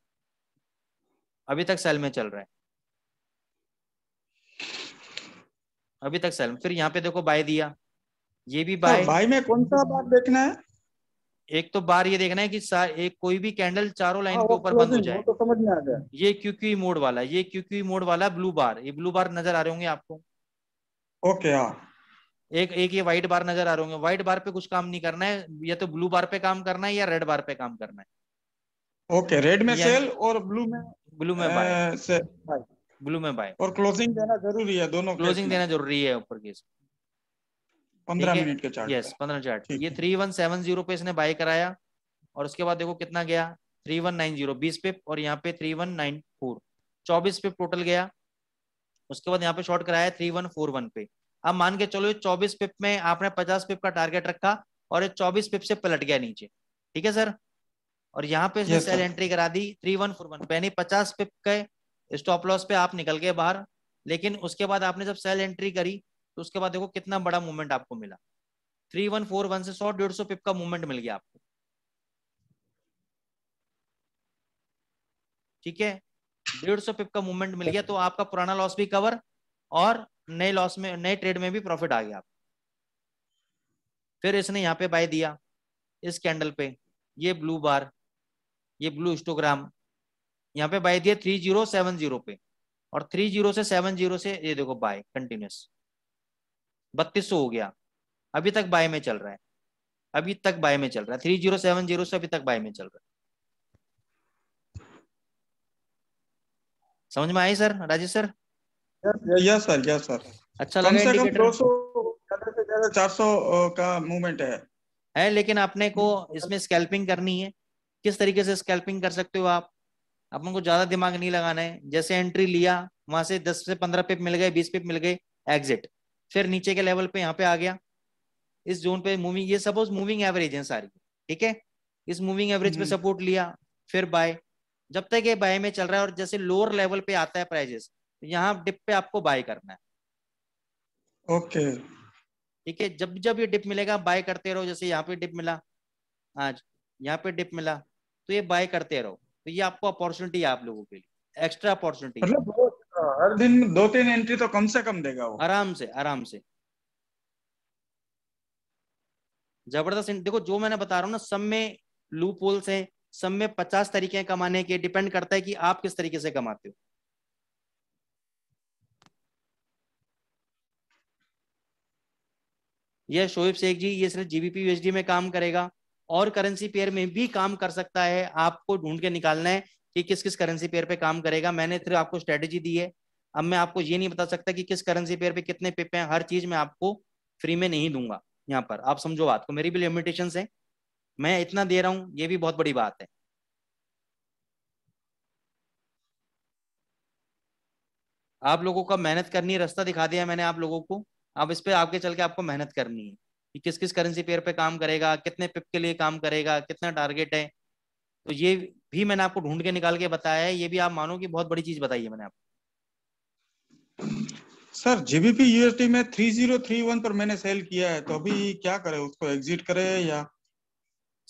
अभी तक सेल में चल रहा है अभी तक सेल फिर यहाँ पे देखो बाय दिया ये भी बाय हाँ, बाय में कौन सा बार देखना है एक तो बार ये देखना है कि एक कोई भी कैंडल चारों लाइन हाँ, के ऊपर बंद हो जाए तो समझ में आ गया ये क्यू क्यू मोड वाला ये क्यू क्यू मोड वाला ब्लू बार ये ब्लू बार नजर आ रहे होंगे आपको ओके हाँ एक एक ये व्हाइट बार नजर आ रहे होंगे व्हाइट बार पे कुछ काम नहीं करना है या तो ब्लू बार पे काम करना है या रेड बार पे काम करना है ओके रेड में सेल और ब्लू में ब्लू में बाय ब्लू में बाय और क्लोजिंग देना जरूरी है दोनों क्लोजिंग देना जरूरी है ऊपर मिनट के यस चलो चौबीस पिप में आपने पचास पिप का टारगेट रखा और चौबीस पिप से पलट गया नीचे ठीक है सर और यहाँ पे सेल एंट्री करा दी थ्री वन फोर वन पे यानी पचास पिप के स्टॉप लॉस पे आप निकल गए बाहर लेकिन उसके बाद आपने जब सेल एंट्री करी तो उसके बाद देखो कितना बड़ा मूवमेंट आपको मिला थ्री वन फोर वन से सौ डेढ़ सौ पिप का मूवमेंट मिल गया आपको ठीक है डेढ़ सौ पिप का मूवमेंट मिल गया तो आपका पुराना लॉस भी कवर और नए लॉस में नए ट्रेड में भी प्रॉफिट आ गया आपको फिर इसने यहाँ पे बाय दिया इस कैंडल पे ये ब्लू बार ये ब्लू इंस्टोग्राम यहाँ पे बाय दिया थ्री जीरो सेवन जीरो पे और थ्री जीरो से सेवन जीरो से ये देखो बाय कंटिन्यूस बत्तीस हो गया अभी तक बाय में चल रहा है अभी तक बाय में चल रहा है थ्री जीरो सेवन जीरो से अभी तक बाय में चल रहा है समझ में आई sir Rajesh sir yes sir yes sir अच्छा लगा इंडिकेटर दो सौ ज्यादा से ज्यादा चार सौ का मूवमेंट है है लेकिन आपने को इसमें स्कैल्पिंग करनी है किस तरीके से स्कैल्पिंग कर सकते हो आप अपन को ज्यादा दिमाग नहीं लगाना है जैसे एंट्री लिया वहां से दस से पंद्रह पिप मिल गए बीस पिप मिल गए एग्जिट फिर नीचे के लेवल पे यहाँ पे आ गया इस जोन पे मूविंग ये सपोज मूविंग एवरेज है सारी ठीक है इस मूविंग एवरेज पे सपोर्ट हम्म। लिया फिर बाय जब तक ये बाय में चल रहा है और जैसे लोअर लेवल पे आता है प्राइजेस तो यहाँ डिप पे आपको बाय करना है ओके ठीक है जब जब ये डिप मिलेगा बाय करते रहो जैसे यहाँ पे डिप मिला आज यहाँ पे डिप मिला तो ये बाय करते रहो तो ये आपको अपॉर्चुनिटी है आप लोगों के लिए एक्स्ट्रा अपॉर्चुनिटी मतलब हाँ, हर दिन दो तीन एंट्री तो कम से कम देगा वो आराम से आराम से जबरदस्त देखो जो मैंने बता रहा हूँ ना सब में लूप होल्स है सब में पचास तरीके कमाने के डिपेंड करता है कि आप किस तरीके से कमाते हो यह शोएब शेख जी ये सिर्फ जीबीपी यूएसडी में काम करेगा और करेंसी पेयर में भी काम कर सकता है आपको ढूंढ के निकालना है कि किस किस करेंसी पेयर पे काम करेगा मैंने फिर आपको स्ट्रेटेजी दी है अब मैं आपको ये नहीं बता सकता कि किस करेंसी पेयर पे कितने पेपे हैं हर चीज मैं आपको फ्री में नहीं दूंगा यहाँ पर आप समझो बात को मेरी भी लिमिटेशन है मैं इतना दे रहा हूँ ये भी बहुत बड़ी बात है आप लोगों का मेहनत करनी है रास्ता दिखा दिया मैंने आप लोगों को अब इस पर आपके चल के आपको मेहनत करनी है कि किस किस करेंसी पेयर पे काम करेगा कितने पिप के लिए काम करेगा कितना टारगेट है तो ये भी मैंने आपको ढूंढ के निकाल के बताया है ये भी आप मानो कि बहुत बड़ी चीज बताई है मैंने आपको सर जीबीपी यूएसडी में 3031 पर मैंने सेल किया है तो अभी क्या करे उसको एग्जिट करे या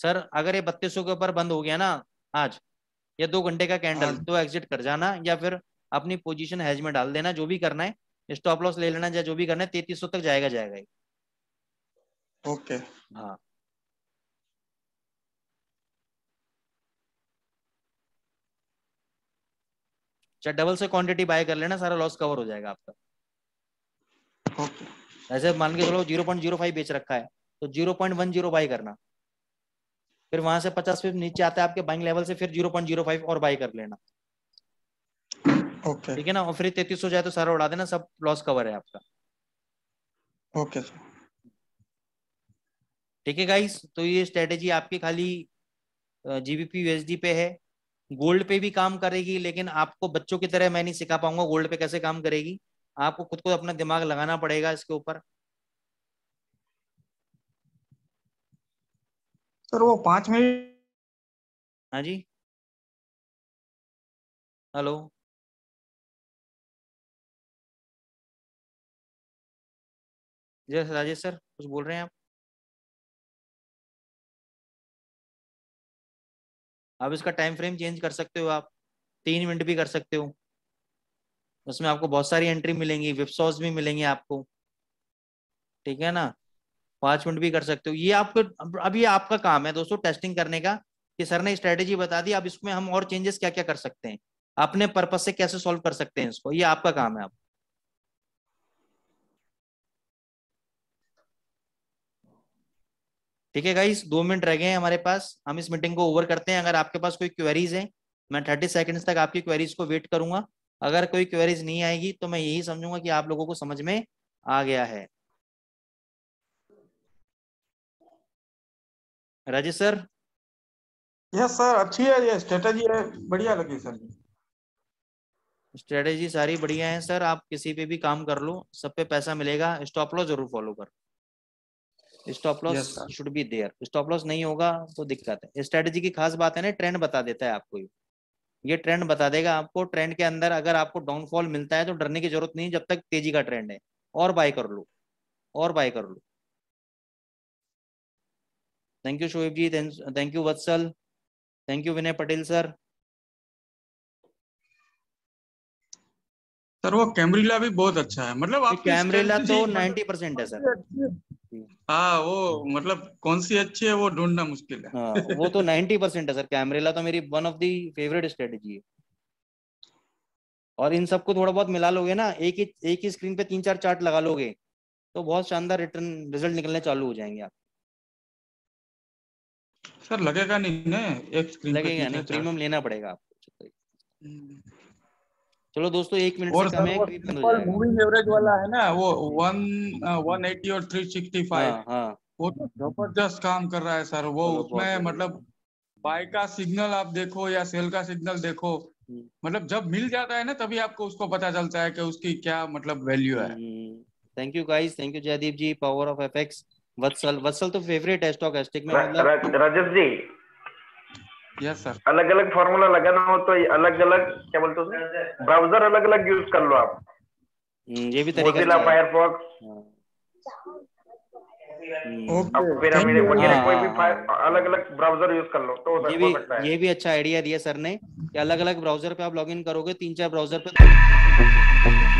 सर अगर ये बत्तीस के ऊपर बंद हो गया ना आज या दो घंटे का कैंडल तो एग्जिट कर जाना या फिर अपनी पोजीशन हेज में डाल देना जो भी करना है स्टॉप लॉस ले लेना या जो भी करना है तैतीस तक जाएगा जाएगा ओके हाँ चाहे डबल से क्वांटिटी बाय कर लेना सारा लॉस कवर हो जाएगा आपका ओके ऐसे मान के चलो जीरो पॉइंट जीरो फाइव बेच रखा है तो zero point one zero buy करना फिर वहां से पचास फिर नीचे आता है आपके बाइंग लेवल से फिर जीरो पॉइंट जीरो फाइव और बाय कर लेना ओके ठीक है ना और फिर तैतीस हो जाए तो सारा उड़ा देना सब लॉस कवर है आपका ओके okay, सर ठीक है गाइस तो ये स्ट्रेटेजी आपकी खाली जीबीपी यूएसडी पे है गोल्ड पे भी काम करेगी लेकिन आपको बच्चों की तरह मैं नहीं सिखा पाऊंगा गोल्ड पे कैसे काम करेगी आपको खुद को अपना दिमाग लगाना पड़ेगा इसके ऊपर सर वो पांच मिनट हाँ जी हेलो जय राजेश सर कुछ बोल रहे हैं आप अब इसका टाइम फ्रेम चेंज कर सकते हो आप तीन मिनट भी कर सकते हो उसमें आपको बहुत सारी एंट्री मिलेंगी वेबसॉस भी मिलेंगे आपको ठीक है ना पांच मिनट भी कर सकते हो ये आपको अब ये आपका काम है दोस्तों टेस्टिंग करने का कि सर ने स्ट्रेटेजी बता दी अब इसमें हम और चेंजेस क्या क्या कर सकते हैं अपने पर्पज से कैसे सॉल्व कर सकते हैं इसको ये आपका काम है आप ठीक है गाइस दो मिनट रह गए हैं हमारे पास हम इस मीटिंग को ओवर करते हैं अगर आपके पास कोई क्वेरीज है मैं थर्टी सेकेंड्स तक आपकी क्वेरीज को वेट करूंगा अगर कोई क्वेरीज नहीं आएगी तो मैं यही समझूंगा कि आप लोगों को समझ में आ गया है राजेश सर यस सर अच्छी है ये स्ट्रेटेजी है बढ़िया लगी सर स्ट्रेटेजी सारी बढ़िया है सर आप किसी पे भी काम कर लो सब पे पैसा मिलेगा स्टॉप लो जरूर फॉलो कर stop loss should be there stop loss नहीं होगा तो दिक्कत है स्ट्रेटेजी की खास बात है ना ट्रेंड बता देता है आपको ये ट्रेंड बता देगा आपको ट्रेंड के अंदर अगर आपको डाउनफॉल मिलता है तो डरने की जरूरत नहीं जब तक तेजी का ट्रेंड है और बाय कर लो और बाय कर लो thank you Shoaib ji thank you Vatsal thank you Vinay Patel sir sir वो कैमरिला भी बहुत अच्छा है मतलब आप कैमरिला तो नाइन्टी मतलब परसेंट है सर हाँ वो मतलब कौन सी अच्छी है वो ढूंढना मुश्किल है हाँ, वो तो नाइन्टी परसेंट है सर कैमरेला तो मेरी one of the favourite strategy है और इन सबको थोड़ा बहुत मिला लोगे ना एक ही एक ही स्क्रीन पे तीन चार चार्ट लगा लोगे तो बहुत शानदार रिटर्न रिजल्ट निकलने चालू हो जाएंगे आप सर लगेगा नहीं ना एक स्क्रीन लगेगा नहीं प्रीमियम लेना पड़ेगा आपको चलो दोस्तों एक मिनट और समय मूविंग एवरेज वाला है ना वो वन वन एटी और थ्री सिक्सटी फाइव वो तो जबरदस्त काम कर रहा है सर वो उसमें मतलब बाय का सिग्नल आप देखो या सेल का सिग्नल देखो हम्म। मतलब जब मिल जाता है ना तभी आपको उसको पता चलता है कि उसकी क्या मतलब वैल्यू है thank you guys thank you Jaydeep ji power of FX Vatsal Vatsal तो फेवरेट है स्टॉक एस्टिक में मतलब राजेश जी यस सर अलग अलग फॉर्मूला लगाना हो तो अलग अलग क्या बोलते हो ब्राउजर अलग अलग यूज कर लो आप हम्म, ये भी तरीका अच्छा हम्म। फायरफॉक्स पिरामिड वगैरह कोई भी अलग अलग ब्राउजर यूज कर लो तो ये भी ये भी अच्छा आइडिया दिया सर ने कि अलग अलग ब्राउजर पे आप लॉगिन करोगे तीन चार ब्राउजर पे